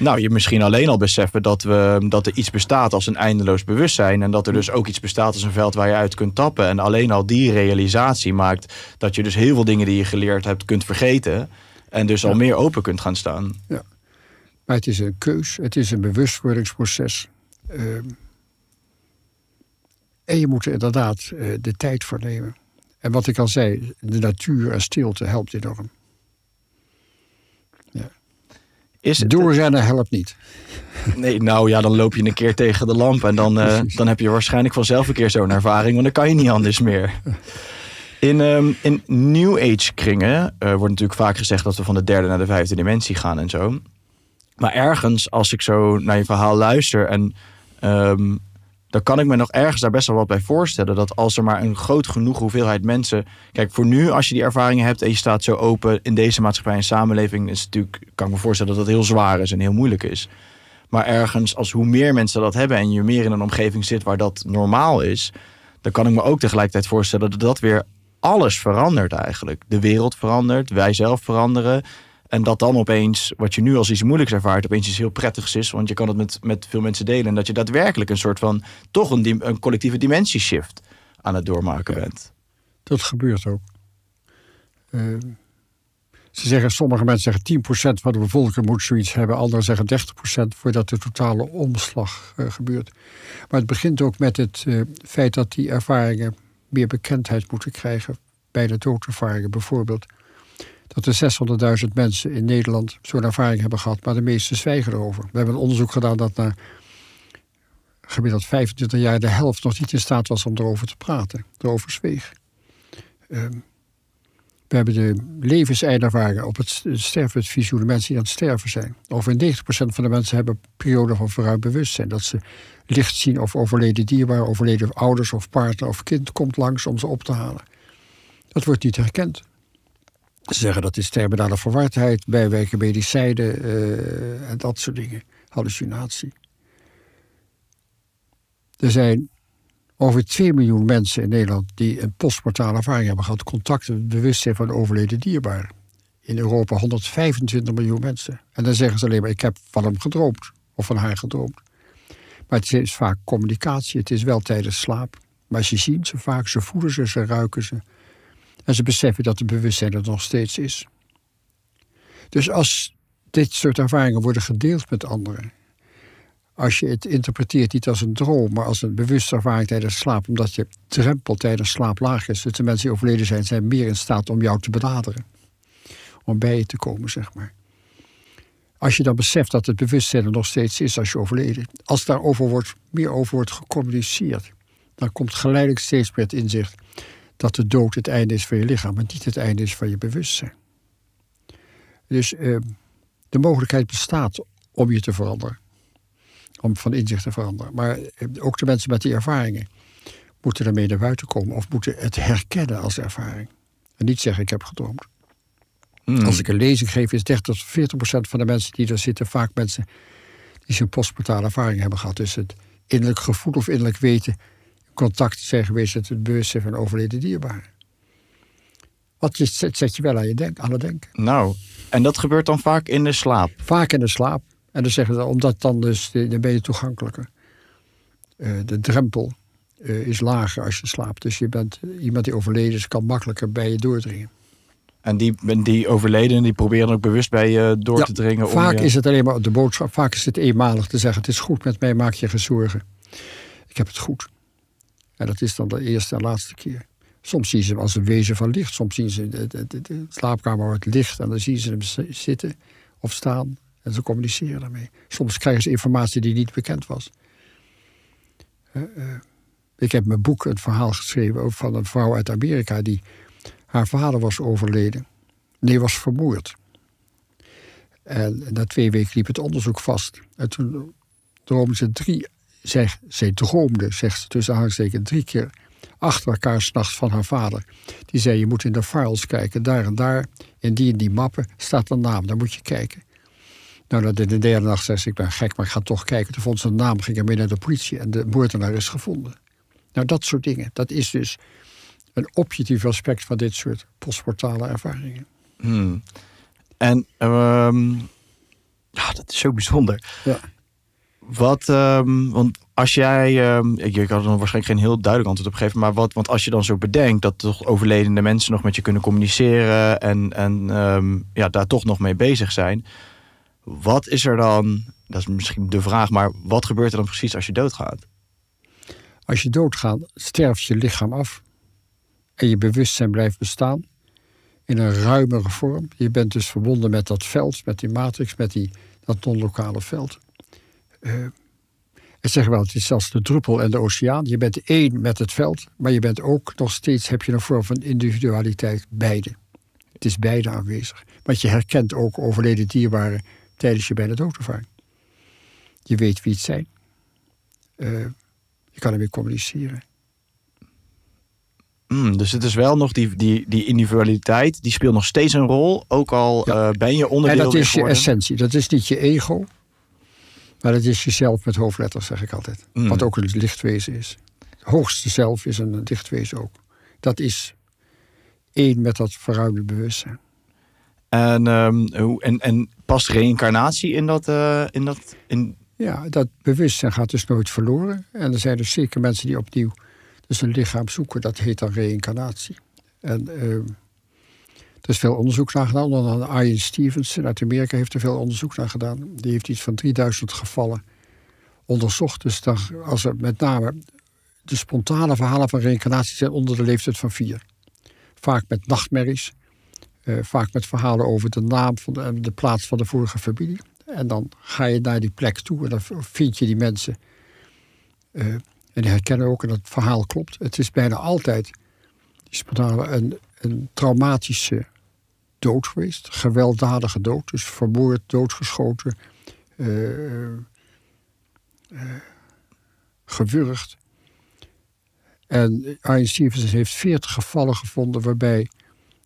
Nou, je misschien alleen al beseffen dat, we, dat er iets bestaat als een eindeloos bewustzijn. En dat er dus ook iets bestaat als een veld waar je uit kunt tappen. En alleen al die realisatie maakt dat je dus heel veel dingen die je geleerd hebt kunt vergeten. En dus al meer open kunt gaan staan. Ja. Maar het is een keus, het is een bewustwordingsproces. Ehm, en je moet er inderdaad eh, de tijd voor nemen. En wat ik al zei, de natuur en stilte helpt enorm. Is Doorrennen helpt niet. Nee, nou ja, dan loop je een keer tegen de lamp. En dan, eh, dan heb je waarschijnlijk vanzelf een keer zo'n ervaring. Want dan kan je niet anders meer. In, ehm, in New Age kringen eh, wordt natuurlijk vaak gezegd dat we van de derde naar de vijfde dimensie gaan en zo. Maar ergens, als ik zo naar je verhaal luister en ehm, dan kan ik me nog ergens daar best wel wat bij voorstellen. Dat als er maar een groot genoeg hoeveelheid mensen. Kijk, voor nu, als je die ervaringen hebt en je staat zo open in deze maatschappij en samenleving, is natuurlijk, kan ik me voorstellen dat dat heel zwaar is en heel moeilijk is. Maar ergens, als hoe meer mensen dat hebben en je meer in een omgeving zit waar dat normaal is, dan kan ik me ook tegelijkertijd voorstellen dat dat weer alles verandert eigenlijk. De wereld verandert, wij zelf veranderen. En dat dan opeens, wat je nu als iets moeilijks ervaart, opeens iets heel prettigs is. Want je kan het met, met veel mensen delen. En dat je daadwerkelijk een soort van toch een, een collectieve dimensieshift aan het doormaken bent. Dat gebeurt ook. Eh, ze zeggen, sommige mensen zeggen 10% van de bevolking moet zoiets hebben. Anderen zeggen 30% voordat de totale omslag eh, gebeurt. Maar het begint ook met het eh, feit dat die ervaringen meer bekendheid moeten krijgen. Bij de doodervaringen bijvoorbeeld dat er 600.000 mensen in Nederland zo'n ervaring hebben gehad, maar de meeste zwijgen erover. We hebben een onderzoek gedaan dat na gemiddeld 25 jaar de helft nog niet in staat was om erover te praten, erover zweeg. Ehm, we hebben de levenseindervaringen op het stervenvisie, de mensen die aan het sterven zijn. Over 90% van de mensen hebben perioden van verruimd bewustzijn. Dat ze licht zien of overleden dierbaren, overleden ouders of partner of kind komt langs om ze op te halen. Dat wordt niet herkend. Ze zeggen dat is terminale verwardheid, bijwerken medicijnen uh, en dat soort dingen. Hallucinatie. Er zijn over 2 miljoen mensen in Nederland die een postmortale ervaring hebben gehad. Contact met het bewustzijn van overleden dierbaren. In Europa 125 miljoen mensen. En dan zeggen ze alleen maar: ik heb van hem gedroomd of van haar gedroomd. Maar het is vaak communicatie, het is wel tijdens slaap. Maar ze zien ze vaak, ze voelen ze, ze ruiken ze. En ze beseffen dat het bewustzijn er nog steeds is. Dus als dit soort ervaringen worden gedeeld met anderen, als je het interpreteert niet als een droom, maar als een bewuste ervaring tijdens slaap, omdat je drempel tijdens slaap laag is, dus de mensen die overleden zijn, zijn meer in staat om jou te benaderen. Om bij je te komen, zeg maar. Als je dan beseft dat het bewustzijn er nog steeds is als je overleden, als daarover wordt, meer over wordt gecommuniceerd, dan komt geleidelijk steeds meer het inzicht dat de dood het einde is van je lichaam, maar niet het einde is van je bewustzijn. Dus eh, de mogelijkheid bestaat om je te veranderen, om van inzicht te veranderen. Maar eh, ook de mensen met die ervaringen moeten daarmee naar buiten komen of moeten het herkennen als ervaring. En niet zeggen ik heb gedroomd. Hmm. Als ik een lezing geef, is 30 tot 40 procent van de mensen die daar zitten vaak mensen die zijn postportale ervaring hebben gehad. Dus het innerlijk gevoel of innerlijk weten Contact zijn geweest met het bewustzijn van overleden dierbaren. Wat je, zet, je wel aan, je denk, aan het denken. Nou, en dat gebeurt dan vaak in de slaap? Vaak in de slaap. En dan zeggen ze, omdat dan dus, dan ben je toegankelijker. Eh, de drempel eh, is lager als je slaapt. Dus je bent, iemand die overleden is, kan makkelijker bij je doordringen. En die, die overledenen die proberen ook bewust bij je door te dringen? Vaak om je... is het alleen maar de boodschap. Vaak is het eenmalig te zeggen: Het is goed met mij, maak je geen zorgen. Ik heb het goed. En dat is dan de eerste en laatste keer. Soms zien ze hem als een wezen van licht. Soms zien ze de, de, slaapkamer wordt licht en dan zien ze hem zitten of staan. En ze communiceren daarmee. Soms krijgen ze informatie die niet bekend was. Eh, ik heb mijn boek een verhaal geschreven over van een vrouw uit Amerika die haar vader was overleden. Nee, was vermoord. En na twee weken liep het onderzoek vast. En toen droomde ze drie Zeg, zij droomde, zegt ze tussen zeker drie keer achter elkaar s'nachts van haar vader. Die zei: Je moet in de files kijken, daar en daar. In die en die mappen staat een naam, daar moet je kijken. Nou, dat in de derde nacht zei ze: Ik ben gek, maar ik ga toch kijken. Toen vond ze een naam, ging er mee naar de politie en de moordenaar is gevonden. Nou, dat soort dingen. Dat is dus een objectief aspect van dit soort postportale ervaringen. Hmm. En ehm, ja, dat is zo bijzonder. Ja. Wat, ehm, want als jij, um, je kan er waarschijnlijk geen heel duidelijk antwoord op geven, maar wat, want als je dan zo bedenkt dat toch overledende mensen nog met je kunnen communiceren en, en ehm, ja, daar toch nog mee bezig zijn, wat is er dan, dat is misschien de vraag, maar wat gebeurt er dan precies als je doodgaat? Als je doodgaat, sterft je lichaam af en je bewustzijn blijft bestaan in een ruimere vorm. Je bent dus verbonden met dat veld, met die matrix, met die, dat non-lokale veld. Eh, ik zeg wel, het is zelfs de druppel en de oceaan. Je bent één met het veld, maar je bent ook nog steeds, heb je een vorm van individualiteit, beide. Het is beide aanwezig. Want je herkent ook overleden dierbaren tijdens je bijna doodgevaar. Je weet wie het zijn. Eh, je kan ermee communiceren. Hmm, dus het is wel nog die, die, die individualiteit, die speelt nog steeds een rol, ook al ja. Eh, ben je onderdeel van. En dat is je essentie, dat is niet je ego, maar dat is jezelf met hoofdletters, zeg ik altijd. Mm. Wat ook een lichtwezen is. Het hoogste zelf is een lichtwezen ook. Dat is één met dat verruimde bewustzijn. En, ehm, en, en past reïncarnatie in dat, uh, in dat in, ja, dat bewustzijn gaat dus nooit verloren. En er zijn dus zeker mensen die opnieuw dus een lichaam zoeken. Dat heet dan reïncarnatie. En ehm, er is veel onderzoek naar gedaan. Onder andere Ian Stevens uit Amerika heeft er veel onderzoek naar gedaan. Die heeft iets van 3000 gevallen onderzocht. Dus dan, als er met name de spontane verhalen van reïncarnatie zijn onder de leeftijd van vier. Vaak met nachtmerries. Eh, vaak met verhalen over de naam van de, plaats van de vorige familie. En dan ga je naar die plek toe en dan vind je die mensen. Eh, en die herkennen ook en dat verhaal klopt. Het is bijna altijd die spontane, een traumatische dood geweest. Gewelddadige dood, dus vermoord, doodgeschoten, uh, gewurgd. En Arjen Stevens heeft veertig gevallen gevonden waarbij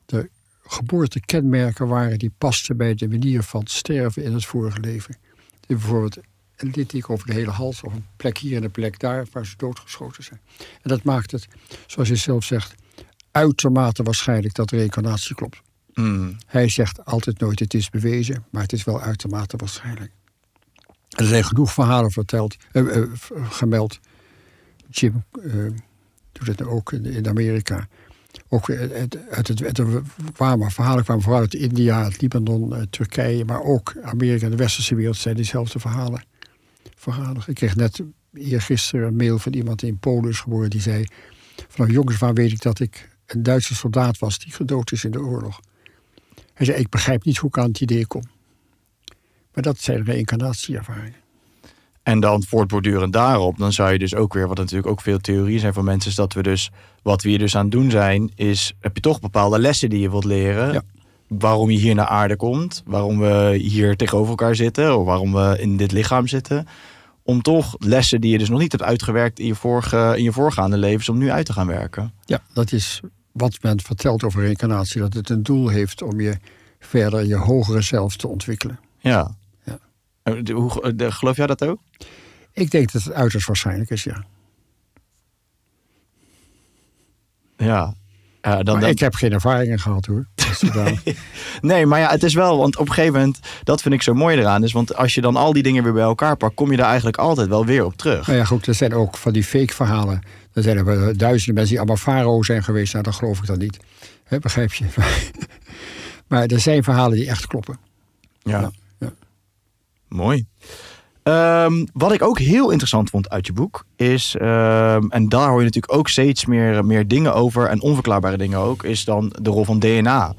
de geboortekenmerken waren die pasten bij de manier van sterven in het vorige leven. bijvoorbeeld een litteken over de hele hals of een plek hier en een plek daar waar ze doodgeschoten zijn. En dat maakt het, zoals je zelf zegt, uitermate waarschijnlijk dat de reïncarnatie klopt. Mm. Hij zegt altijd nooit het is bewezen, maar het is wel uitermate waarschijnlijk. Er zijn genoeg verhalen verteld, eh, eh, eh, gemeld. Jim doet het ook in, in Amerika. Ook uit, het, kwamen, verhalen kwamen vooral uit India, het Libanon, Turkije, maar ook Amerika en de westerse wereld zijn dezelfde verhalen. verhalen. Ik kreeg net eergisteren een mail van iemand die in Polen is geboren die zei: van jongens waar weet ik dat ik een Duitse soldaat was die gedood is in de oorlog. Hij zei, ik begrijp niet hoe ik aan het idee kom. Maar dat zijn reïncarnatieervaringen. En dan voortbordurend daarop, dan zou je dus ook weer, wat natuurlijk ook veel theorieën zijn van mensen, is dat we dus, wat we hier dus aan het doen zijn, is, heb je toch bepaalde lessen die je wilt leren. Waarom je hier naar aarde komt, waarom we hier tegenover elkaar zitten, of waarom we in dit lichaam zitten. Om toch lessen die je dus nog niet hebt uitgewerkt in je, vorige, in je voorgaande levens, om nu uit te gaan werken. Ja, dat is wat men vertelt over reïncarnatie, dat het een doel heeft om je verder je hogere zelf te ontwikkelen. Ja. ja. Hoe, eh, geloof jij dat ook? Ik denk dat het uiterst waarschijnlijk is, ja. Ja. dan, Ik heb geen ervaringen gehad hoor. nee, maar ja, het is wel, want op een gegeven moment, dat vind ik zo mooi eraan. is, want als je dan al die dingen weer bij elkaar pakt, kom je daar eigenlijk altijd wel weer op terug. Nou ja, goed, er zijn ook van die fake verhalen er zijn er eh, duizenden mensen die allemaal zijn geweest. Nou, dat geloof ik dan niet. He, begrijp je? maar er zijn verhalen die echt kloppen. Ja. ja. Mooi. Ehm, wat ik ook heel interessant vond uit je boek is, ehm, en daar hoor je natuurlijk ook steeds meer, meer dingen over en onverklaarbare dingen ook, is dan de rol van DNA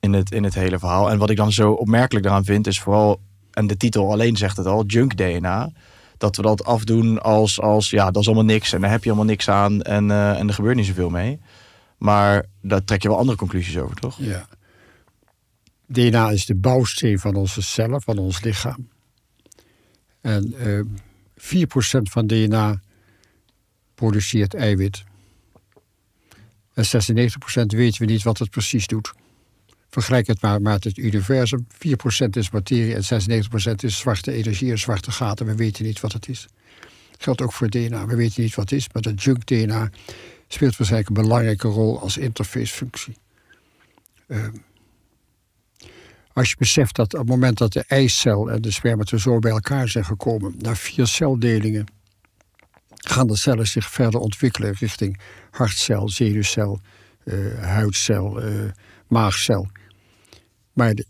in het, in het hele verhaal. En wat ik dan zo opmerkelijk daaraan vind is vooral, en de titel alleen zegt het al, junk DNA dat we dat afdoen als, als ja, dat is allemaal niks en daar heb je allemaal niks aan en, eh, en er gebeurt niet zoveel mee. Maar daar trek je wel andere conclusies over, toch? Ja. DNA is de bouwsteen van onze cellen, van ons lichaam. En uh, eh, 4% van DNA produceert eiwit. En 96% weten we niet wat het precies doet. Vergelijk het maar met het universum. 4% is materie en 96% is zwarte energie en zwarte gaten. We weten niet wat het is. Dat geldt ook voor DNA. We weten niet wat het is, maar dat junk-DNA speelt waarschijnlijk een belangrijke rol als interfacefunctie. Ehm, als je beseft dat op het moment dat de eicel en de spermatozoon bij elkaar zijn gekomen, na vier celdelingen, gaan de cellen zich verder ontwikkelen richting hartcel, zenuwcel, eh, huidcel, eh, maagcel. Maar de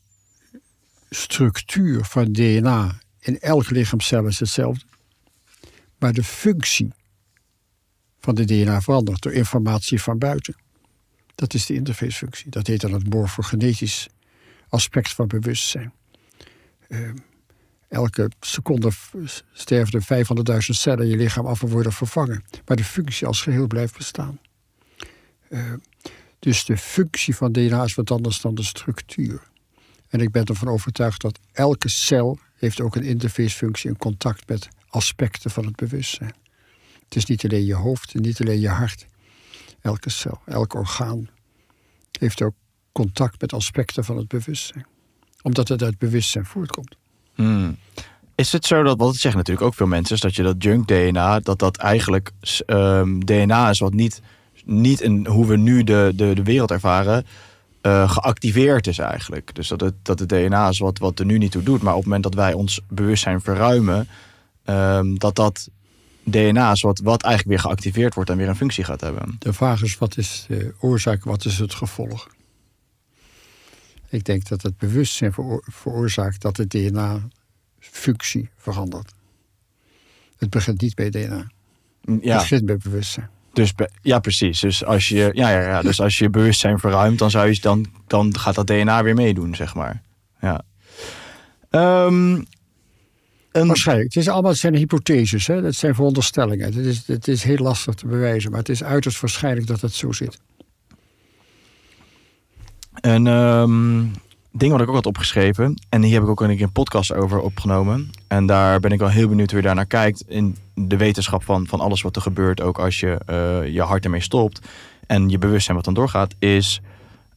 structuur van DNA in elk lichaamcel is hetzelfde. Maar de functie van de DNA verandert door informatie van buiten. Dat is de interfacefunctie. Dat heet dan het morfogenetisch aspect van bewustzijn. Ehm, elke seconde sterven er 500.000 cellen in je lichaam af en worden vervangen. Maar de functie als geheel blijft bestaan. Uh, dus de functie van DNA is wat anders dan de structuur. En ik ben ervan overtuigd dat elke cel heeft ook een interfacefunctie in contact met aspecten van het bewustzijn. Het is niet alleen je hoofd en niet alleen je hart. Elke cel, elk orgaan heeft ook contact met aspecten van het bewustzijn. Omdat het uit bewustzijn voortkomt. Hmm. Is het zo dat, wat het zeggen natuurlijk ook veel mensen, is dat je dat junk DNA, dat dat eigenlijk ehm, DNA is wat niet niet hoe we nu de, de, de wereld ervaren. Eh, geactiveerd is eigenlijk. Dus dat het, dat het DNA is wat, wat er nu niet toe doet. Maar op het moment dat wij ons bewustzijn verruimen, ehm, dat dat DNA is wat, wat eigenlijk weer geactiveerd wordt en weer een functie gaat hebben. De vraag is, wat is de oorzaak, wat is het gevolg? Ik denk dat het bewustzijn veroorzaakt dat het DNA functie verandert. Het begint niet bij DNA. Ja. Het begint bij bewustzijn. Dus ja, precies. Dus als je, ja, ja, ja, dus als je bewustzijn verruimt, dan, zou je, dan, dan gaat dat DNA weer meedoen, zeg maar. Ja. Um, Waarschijnlijk. Het, is allemaal, het zijn hypotheses, hè? dat zijn veronderstellingen. Het is, het is heel lastig te bewijzen, maar het is uiterst waarschijnlijk dat het zo zit. En ehm, ding wat ik ook had opgeschreven, en die heb ik ook een keer een podcast over opgenomen. En daar ben ik wel heel benieuwd hoe je daar naar kijkt. In de wetenschap van, van alles wat er gebeurt, ook als je eh, je hart ermee stopt en je bewustzijn wat dan doorgaat, is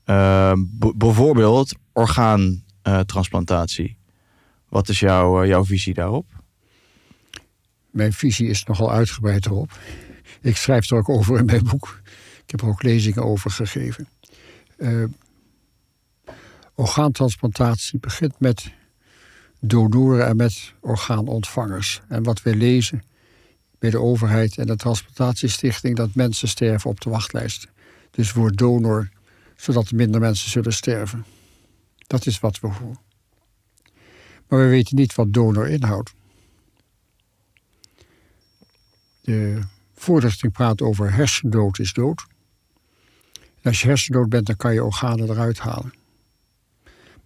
uh, bijvoorbeeld orgaantransplantatie. Eh, wat is jouw, jouw visie daarop? Mijn visie is nogal uitgebreid erop. Ik schrijf er ook over in mijn boek. Ik heb er ook lezingen over gegeven orgaantransplantatie begint met donoren en met orgaanontvangers. En wat we lezen bij de overheid en de transplantatiestichting... dat mensen sterven op de wachtlijst. Dus voor donor, zodat minder mensen zullen sterven. Dat is wat we horen. Maar we weten niet wat donor inhoudt. De voorlichting praat over hersendood is dood. En als je hersendood bent, dan kan je organen eruit halen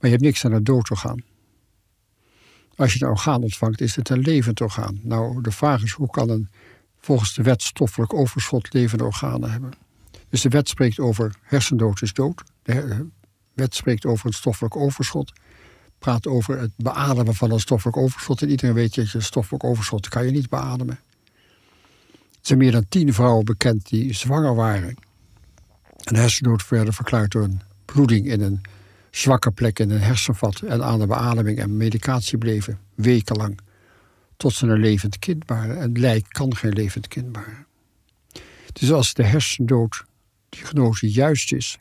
je hebt niks aan een dood orgaan. Als je een orgaan ontvangt, is het een levend orgaan. Nou, de vraag is, hoe kan een volgens de wet stoffelijk overschot levende organen hebben? Dus de wet spreekt over hersendood is dood. De eh, wet spreekt over een stoffelijk overschot. Praat over het beademen van een stoffelijk overschot. En iedereen weet dat je een stoffelijk overschot kan je niet beademen. Er zijn meer dan tien vrouwen bekend die zwanger waren. En hersendood werden verklaard door een bloeding in een zwakke plekken in een hersenvat en aan de beademing en medicatie bleven, wekenlang, tot ze een levend kind waren. En lijk kan geen levend kind waren. Dus als de hersendooddiagnose juist is,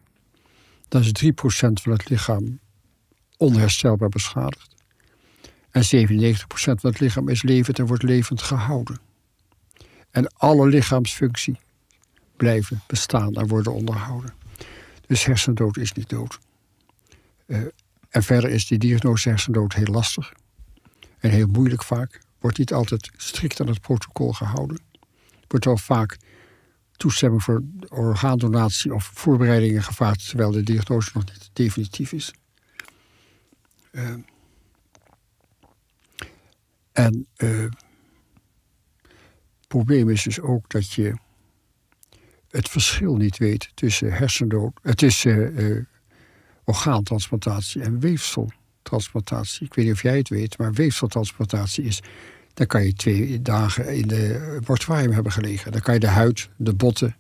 dan is 3% van het lichaam onherstelbaar beschadigd. En 97% van het lichaam is levend en wordt levend gehouden. En alle lichaamsfunctie blijven bestaan en worden onderhouden. Dus hersendood is niet dood. Eh, en verder is die diagnose hersendood heel lastig. En heel moeilijk vaak. Wordt niet altijd strikt aan het protocol gehouden. Wordt wel vaak toestemming voor orgaandonatie of voorbereidingen gevaard, terwijl de diagnose nog niet definitief is. Eh, en het eh, probleem is dus ook dat je het verschil niet weet tussen hersendood, tussen uh, orgaantransplantatie en weefseltransplantatie. Ik weet niet of jij het weet, maar weefseltransplantatie is... dan kan je twee dagen in de mortuarium hebben gelegen. Dan kan je de huid, de botten,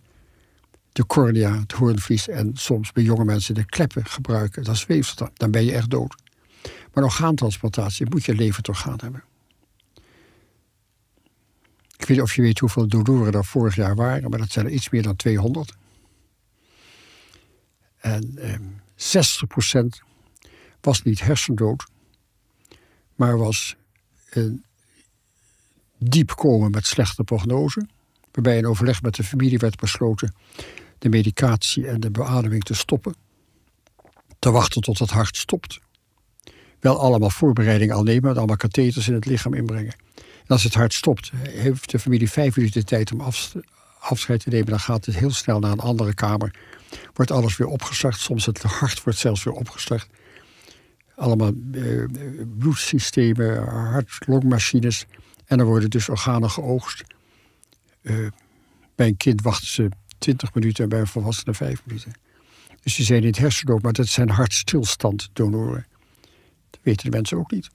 de cornea, het hoornvlies... en soms bij jonge mensen de kleppen gebruiken. Dat is weefsel. Dan ben je echt dood. Maar orgaantransplantatie moet je levend orgaan hebben. Ik weet niet of je weet hoeveel donoren er vorig jaar waren... maar dat zijn er iets meer dan 200. En... Ehm, 60% was niet hersendood, maar was een eh, diep komen met slechte prognose. Waarbij in overleg met de familie werd besloten de medicatie en de beademing te stoppen. Te wachten tot het hart stopt. Wel allemaal voorbereiding al nemen, met allemaal katheters in het lichaam inbrengen. En als het hart stopt, heeft de familie vijf minuten de tijd om af, afscheid te nemen, dan gaat het heel snel naar een andere kamer. Wordt alles weer opgestart, soms het hart wordt zelfs weer opgestart. Allemaal eh, bloedsystemen, hart-longmachines. En dan worden dus organen geoogst. Eh, bij een kind wachten ze 20 minuten en bij een volwassene 5 minuten. Dus die zijn niet hersendood, maar dat zijn hartstilstanddonoren. Dat weten de mensen ook niet.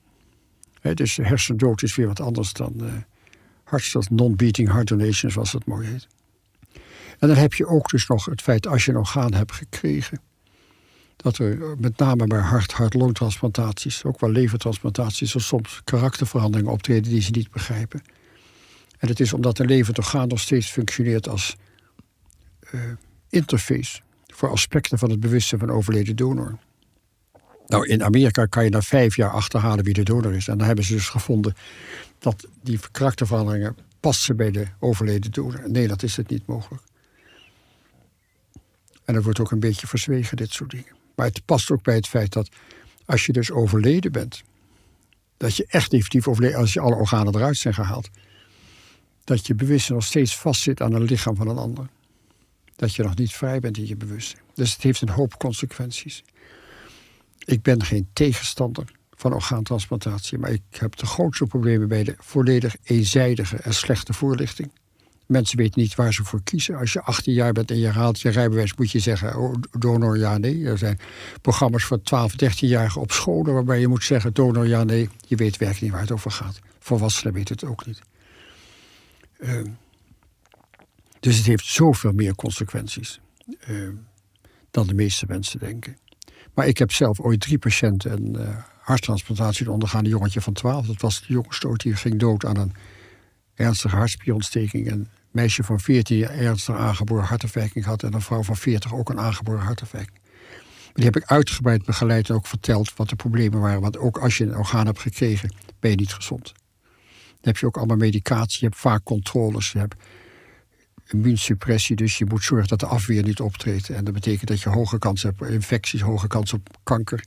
He, dus hersendood is weer wat anders dan uh, hartstilstand. Non-beating heart donations, zoals dat mooi heet. En dan heb je ook dus nog het feit, als je een orgaan hebt gekregen, dat er eh, met name bij hart, hart, longtransplantaties, ook wel levertransplantaties, er soms karakterveranderingen optreden die ze niet begrijpen. En het is omdat een levend orgaan nog steeds functioneert als eh, interface voor aspecten van het bewustzijn van overleden donor. Nou, in Amerika kan je na vijf jaar achterhalen wie de donor is. En dan hebben ze dus gevonden dat die karakterveranderingen passen bij de overleden donor. Nee, dat is het niet mogelijk. En dat wordt ook een beetje verzwegen, dit soort dingen. Maar het past ook bij het feit dat als je dus overleden bent, dat je echt definitief overleden, als je alle organen eruit zijn gehaald, dat je bewustzijn nog steeds vastzit aan het lichaam van een ander. Dat je nog niet vrij bent in je bewustzijn. Dus het heeft een hoop consequenties. Ik ben geen tegenstander van orgaantransplantatie, maar ik heb de grootste problemen bij de volledig eenzijdige en slechte voorlichting. Mensen weten niet waar ze voor kiezen. Als je 18 jaar bent en je haalt je rijbewijs, moet je zeggen: oh, donor ja, nee. Er zijn programma's voor 12, 13-jarigen op scholen waarbij je moet zeggen: donor ja, nee. Je weet werkelijk niet waar het over gaat. Volwassenen weten het ook niet. Ehm, dus het heeft zoveel meer consequenties ehm, dan de meeste mensen denken. Maar ik heb zelf ooit drie patiënten een eh, harttransplantatie ondergaan. Een jongetje van 12, dat was de jongste ooit, die ging dood aan een ernstige hartspierontsteking en meisje van 14 jaar ernstig aangeboren hartafwijking had... en een vrouw van 40 ook een aangeboren hartafwijking. Die heb ik uitgebreid begeleid en ook verteld wat de problemen waren. Want ook als je een orgaan hebt gekregen, ben je niet gezond. Dan heb je ook allemaal medicatie, je hebt vaak controles, je hebt immuunsuppressie. Dus je moet zorgen dat de afweer niet optreedt. En dat betekent dat je hoge kans hebt op infecties, hoge kans op kanker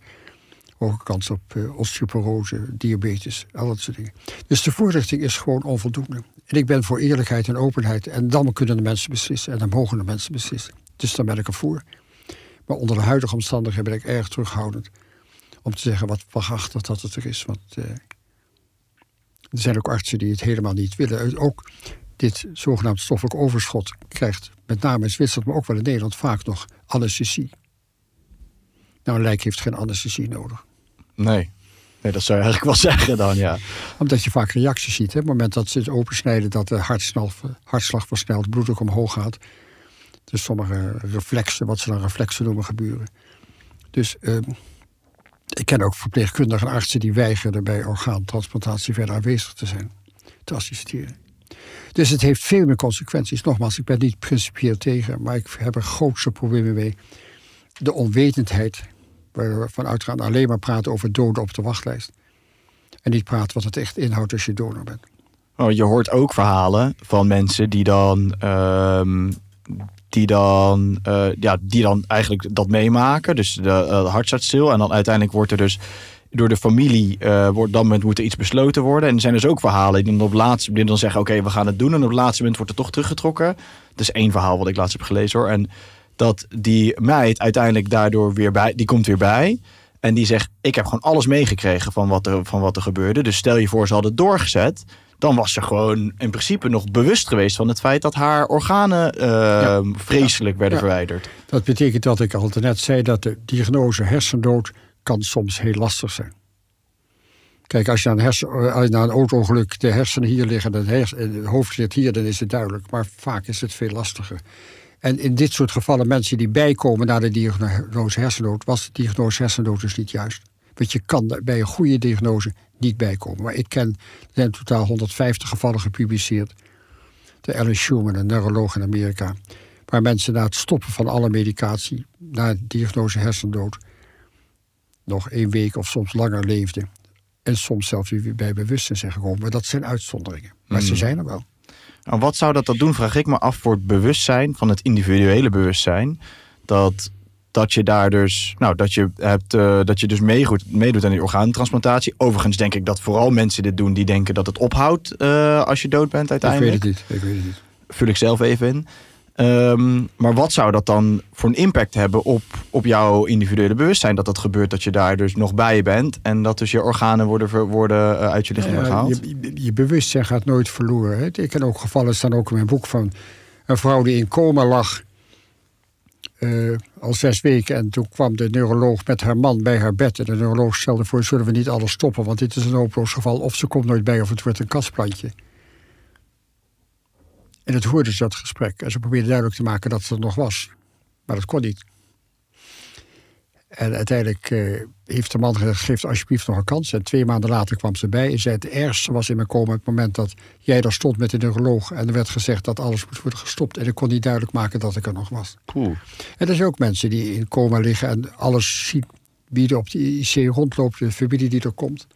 kans op eh, osteoporose, diabetes, al dat soort dingen. Dus de voorlichting is gewoon onvoldoende. En ik ben voor eerlijkheid en openheid. En dan kunnen de mensen beslissen en dan mogen de mensen beslissen. Dus daar ben ik ervoor. Maar onder de huidige omstandigheden ben ik erg terughoudend om te zeggen wat wachtig dat het er is. Want eh, er zijn ook artsen die het helemaal niet willen. Eh, ook dit zogenaamd stoffelijk overschot krijgt, met name in Zwitserland, maar ook wel in Nederland, vaak nog anesthesie. Nou, een lijk heeft geen anesthesie nodig. Nee. Nee, dat zou je eigenlijk wel zeggen dan, ja. Omdat je vaak reacties ziet. Hè? Op het moment dat ze het opensnijden, dat de hartslag, hartslag versnelt, bloed ook omhoog gaat. Dus sommige reflexen, wat ze dan reflexen noemen, gebeuren. Dus ehm, ik ken ook verpleegkundigen en artsen die weigeren bij orgaantransplantatie verder aanwezig te zijn, te assisteren. Dus het heeft veel meer consequenties. Nogmaals, ik ben niet principieel tegen, maar ik heb er grootste problemen mee. De onwetendheid waarvan uitgaan alleen maar praten over doden op de wachtlijst. En niet praten wat het echt inhoudt als je donor bent. Oh, je hoort ook verhalen van mensen die dan, ehm, die dan, eh, ja, die dan eigenlijk dat meemaken. Dus de, uh, eh, hart staat stil en dan uiteindelijk wordt er dus door de familie eh, wordt dan moet er iets besloten worden. En er zijn dus ook verhalen die dan op laatste moment dan zeggen: oké, we gaan het doen. En op het laatste moment wordt er toch teruggetrokken. Dat is één verhaal wat ik laatst heb gelezen hoor. En dat die meid uiteindelijk daardoor weer bij, die komt weer bij. En die zegt, ik heb gewoon alles meegekregen van wat, er, van wat er gebeurde. Dus stel je voor, ze had het doorgezet. Dan was ze gewoon in principe nog bewust geweest van het feit dat haar organen ehm, vreselijk werden verwijderd. Dat betekent dat ik al net zei dat de diagnose hersendood kan soms heel lastig zijn. Kijk, als je eh, naar een, een auto-ongeluk de hersenen hier liggen en het hoofd zit hier, dan is het duidelijk. Maar vaak is het veel lastiger. En in dit soort gevallen, mensen die bijkomen na de diagnose hersendood, was de diagnose hersendood dus niet juist. Want je kan bij een goede diagnose niet bijkomen. Maar ik ken, er zijn in totaal 150 gevallen gepubliceerd. De Alan Schumann, een neuroloog in Amerika. Waar mensen na het stoppen van alle medicatie, na de diagnose hersendood, nog één week of soms langer leefden. En soms zelfs weer bij bewustzijn zijn gekomen. Maar dat zijn uitzonderingen. Maar ze hmm. zijn er wel. En wat zou dat dan doen, vraag ik me af, voor het bewustzijn, van het individuele bewustzijn, dat, dat je daar dus, nou, dat je, hebt, eh, dat je dus meedoet, meedoet aan die orgaantransplantatie. Overigens denk ik dat vooral mensen dit doen die denken dat het ophoudt eh, als je dood bent uiteindelijk. Ik weet het niet, ik weet het niet. Vul ik zelf even in. Ehm, maar wat zou dat dan voor een impact hebben op, op jouw individuele bewustzijn? Dat dat gebeurt, dat je daar dus nog bij bent en dat dus je organen worden, worden eh, uit je lichaam gehaald? Je, je, bewustzijn gaat nooit verloren. Hè? Ik ken ook gevallen, staan ook in mijn boek van een vrouw die in coma lag eh, al zes weken. En toen kwam de neuroloog met haar man bij haar bed. En de neuroloog stelde voor, zullen we niet alles stoppen? Want dit is een hopeloos geval. Of ze komt nooit bij of het wordt een kastplantje. En dat hoorde ze, dus dat gesprek. En ze probeerde duidelijk te maken dat het er nog was. Maar dat kon niet. En uiteindelijk eh, heeft de man gezegd, geef alsjeblieft nog een kans. En twee maanden later kwam ze bij en zei, het ergste was in mijn komen... het moment dat jij daar stond met de neuroloog... en er werd gezegd dat alles moet worden gestopt. En ik kon niet duidelijk maken dat ik er nog was. Cool. En er zijn ook mensen die in coma liggen en alles zien... wie er op de IC rondloopt, de familie die er komt.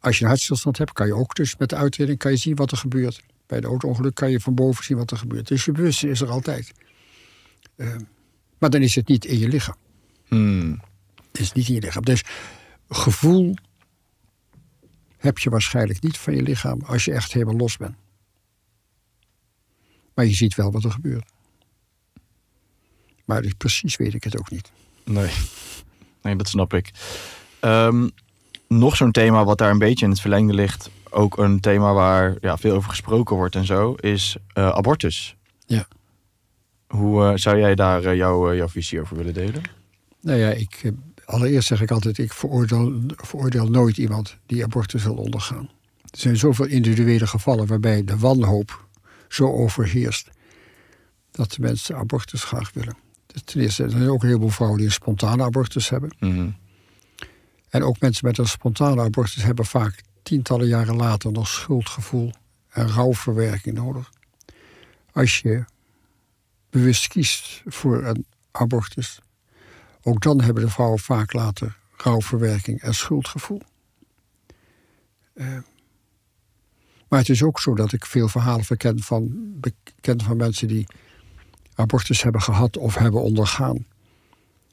Als je een hartstilstand hebt, kan je ook dus met de uitreding kan je zien wat er gebeurt. Bij een auto-ongeluk kan je van boven zien wat er gebeurt. Dus je bewustzijn is er altijd. Eh, maar dan is het niet in je lichaam. Hmm. Het is niet in je lichaam. Dus gevoel heb je waarschijnlijk niet van je lichaam als je echt helemaal los bent. Maar je ziet wel wat er gebeurt. Maar precies weet ik het ook niet. Nee, nee dat snap ik. Ehm, nog zo'n thema wat daar een beetje in het verlengde ligt, ook een thema waar ja, veel over gesproken wordt en zo, is eh, abortus. Ja. Hoe eh, zou jij daar eh, jouw visie over willen delen? Nou ja, ik, allereerst zeg ik altijd, ik veroordeel, veroordeel nooit iemand die abortus wil ondergaan. Er zijn zoveel individuele gevallen waarbij de wanhoop zo overheerst dat de mensen abortus graag willen. Dus ten eerste, er zijn ook een heleboel vrouwen die een spontane abortus hebben. Mhm. En ook mensen met een spontane abortus hebben vaak tientallen jaren later nog schuldgevoel en rouwverwerking nodig. Als je bewust kiest voor een abortus, ook dan hebben de vrouwen vaak later rouwverwerking en schuldgevoel. Eh, maar het is ook zo dat ik veel verhalen verken van, bekend van mensen die abortus hebben gehad of hebben ondergaan.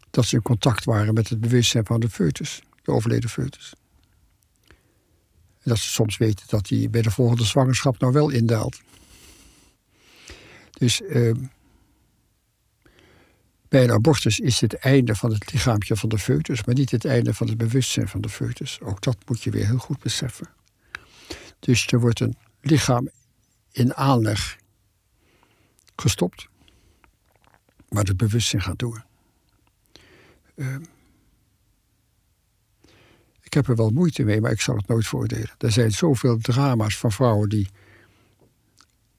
Dat ze in contact waren met het bewustzijn van de foetus, de overleden foetus dat ze soms weten dat hij bij de volgende zwangerschap nou wel indaalt. Dus ehm, bij een abortus is het einde van het lichaampje van de foetus, maar niet het einde van het bewustzijn van de foetus. Ook dat moet je weer heel goed beseffen. Dus er wordt een lichaam in aanleg gestopt, maar het bewustzijn gaat door. Ehm, ik heb er wel moeite mee, maar ik zal het nooit voordelen. Er zijn zoveel drama's van vrouwen die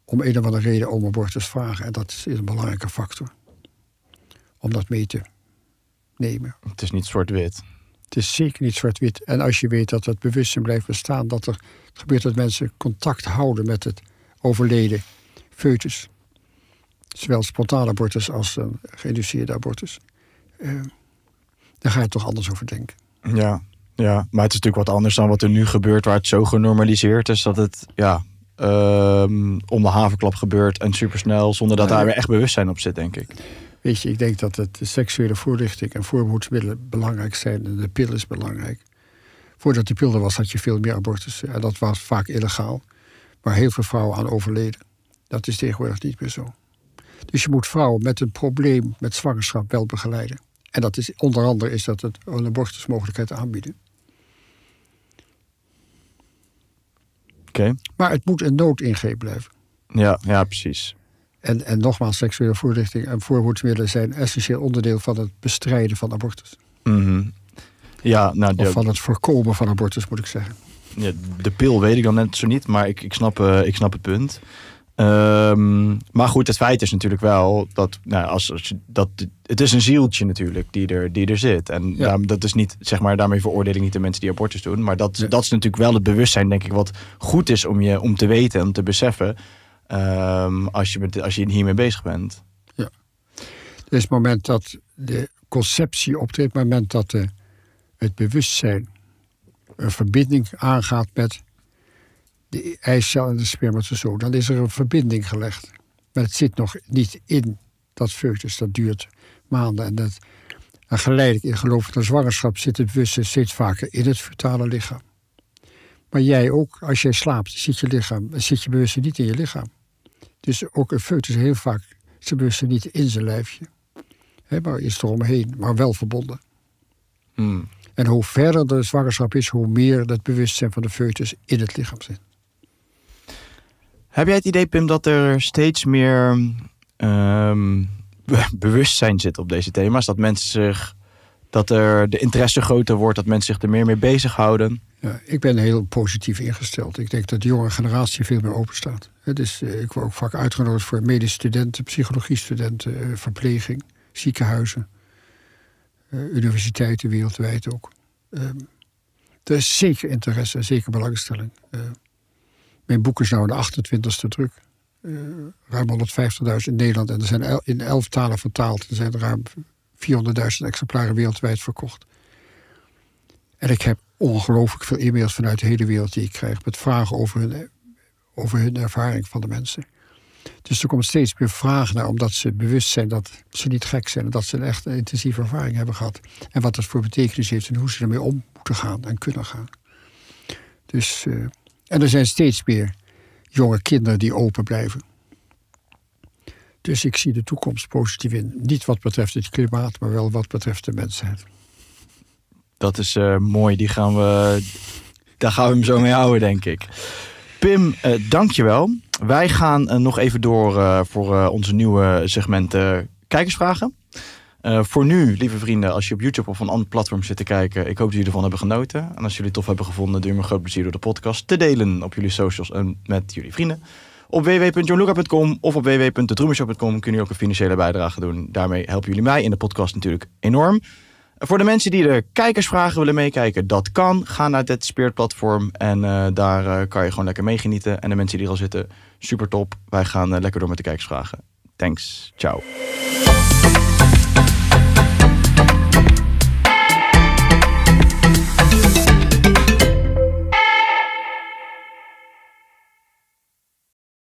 om een of andere reden om abortus vragen. En dat is een belangrijke factor. Om dat mee te nemen. Het is niet zwart-wit. Het is zeker niet zwart-wit. En als je weet dat het bewustzijn blijft bestaan, dat er gebeurt dat mensen contact houden met het overleden foetus. Zowel spontane abortus als een eh, geïnduceerde abortus. Uh, ga je toch anders over denken. Ja, ja, maar het is natuurlijk wat anders dan wat er nu gebeurt, waar het zo genormaliseerd is dat het ja, ehm, om de havenklap gebeurt en supersnel, zonder dat daar weer echt bewustzijn op zit, denk ik. Weet je, ik denk dat het de seksuele voorlichting en voorbehoedsmiddelen belangrijk zijn. En de pil is belangrijk. Voordat die pil er was, had je veel meer abortussen. En dat was vaak illegaal. Waar heel veel vrouwen aan overleden. Dat is tegenwoordig niet meer zo. Dus je moet vrouwen met een probleem met zwangerschap wel begeleiden. En dat is onder andere is dat het een abortusmogelijkheid aanbieden. Maar het moet een noodingreep blijven. Ja, ja precies. En, en nogmaals, seksuele voorlichting en voorhoedsmiddelen zijn essentieel onderdeel van het bestrijden van abortus. Mm -hmm. ja, nou, Of van het voorkomen van abortus, moet ik zeggen. Ja, de pil weet ik dan net zo niet, maar ik, ik, snap, uh, ik snap het punt. Ehm, maar goed, het feit is natuurlijk wel dat, nou, als, dat het is een zieltje natuurlijk die er, die er zit. En dat is niet, zeg maar, daarmee veroordeel ik niet de mensen die abortus doen. Maar dat, dat is natuurlijk wel het bewustzijn, denk ik, wat goed is om, je, om te weten, om te beseffen. Ehm, als, je, met, als je hiermee bezig bent. Ja. is het moment dat de conceptie optreedt, het moment dat het bewustzijn een verbinding aangaat met de eicel en de spermatozoon. Dan is er een verbinding gelegd. Maar het zit nog niet in dat foetus. Dat duurt maanden. En, dat, en geleidelijk in geloof van de zwangerschap zit het bewustzijn steeds vaker in het fetale lichaam. Maar jij ook, als jij slaapt, zit je, lichaam, zit je bewustzijn niet in je lichaam. Dus ook een foetus heel vaak zijn bewustzijn niet in zijn lijfje. He, maar is er omheen, maar wel verbonden. Hmm. En hoe verder de zwangerschap is, hoe meer dat bewustzijn van de foetus in het lichaam zit. Heb jij het idee, Pim, dat er steeds meer ehm, bewustzijn zit op deze thema's? Dat mensen zich, dat er de interesse groter wordt, dat mensen zich er meer mee bezighouden? Ja, ik ben heel positief ingesteld. Ik denk dat de jonge generatie veel meer open staat. Het is, eh, ik word ook vaak uitgenodigd voor medische studenten, psychologiestudenten, eh, verpleging, ziekenhuizen, eh, universiteiten wereldwijd ook. Ehm, er is zeker interesse en zeker belangstelling. Mijn boek is nou in de 28e druk. Eh, ruim 150.000 in Nederland. En er zijn in elf talen vertaald. Er zijn ruim 400.000 exemplaren wereldwijd verkocht. En ik heb ongelooflijk veel e-mails vanuit de hele wereld die ik krijg. Met vragen over hun, over hun ervaring van de mensen. Dus er komt steeds meer vraag naar, omdat ze bewust zijn dat ze niet gek zijn. En dat ze een echt intensieve ervaring hebben gehad. En wat dat voor betekenis heeft en hoe ze ermee om moeten gaan en kunnen gaan. Dus eh, en er zijn steeds meer jonge kinderen die open blijven. Dus ik zie de toekomst positief in. Niet wat betreft het klimaat, maar wel wat betreft de mensheid. Dat is eh, mooi. Die gaan we, daar gaan we hem zo mee houden, denk ik. Pim, uh, dankjewel. Wij gaan eh, nog even door voor onze nieuwe segment kijkersvragen. Eh, voor nu, lieve vrienden, als je op YouTube of een ander platform zit te kijken, ik hoop dat jullie ervan hebben genoten. En als jullie het tof hebben gevonden, doe me groot plezier door de podcast te delen op jullie socials en met jullie vrienden. Op www.johnluca.com of op www.detroemershow.com kun jullie ook een financiële bijdrage doen. Daarmee helpen jullie mij in de podcast natuurlijk enorm. Voor de mensen die de kijkersvragen willen meekijken, dat kan. Ga naar het Spirit platform en eh, daar eh, kan je gewoon lekker meegenieten. En de mensen die er al zitten, super top. Wij gaan lekker door met de kijkersvragen. Thanks. Ciao.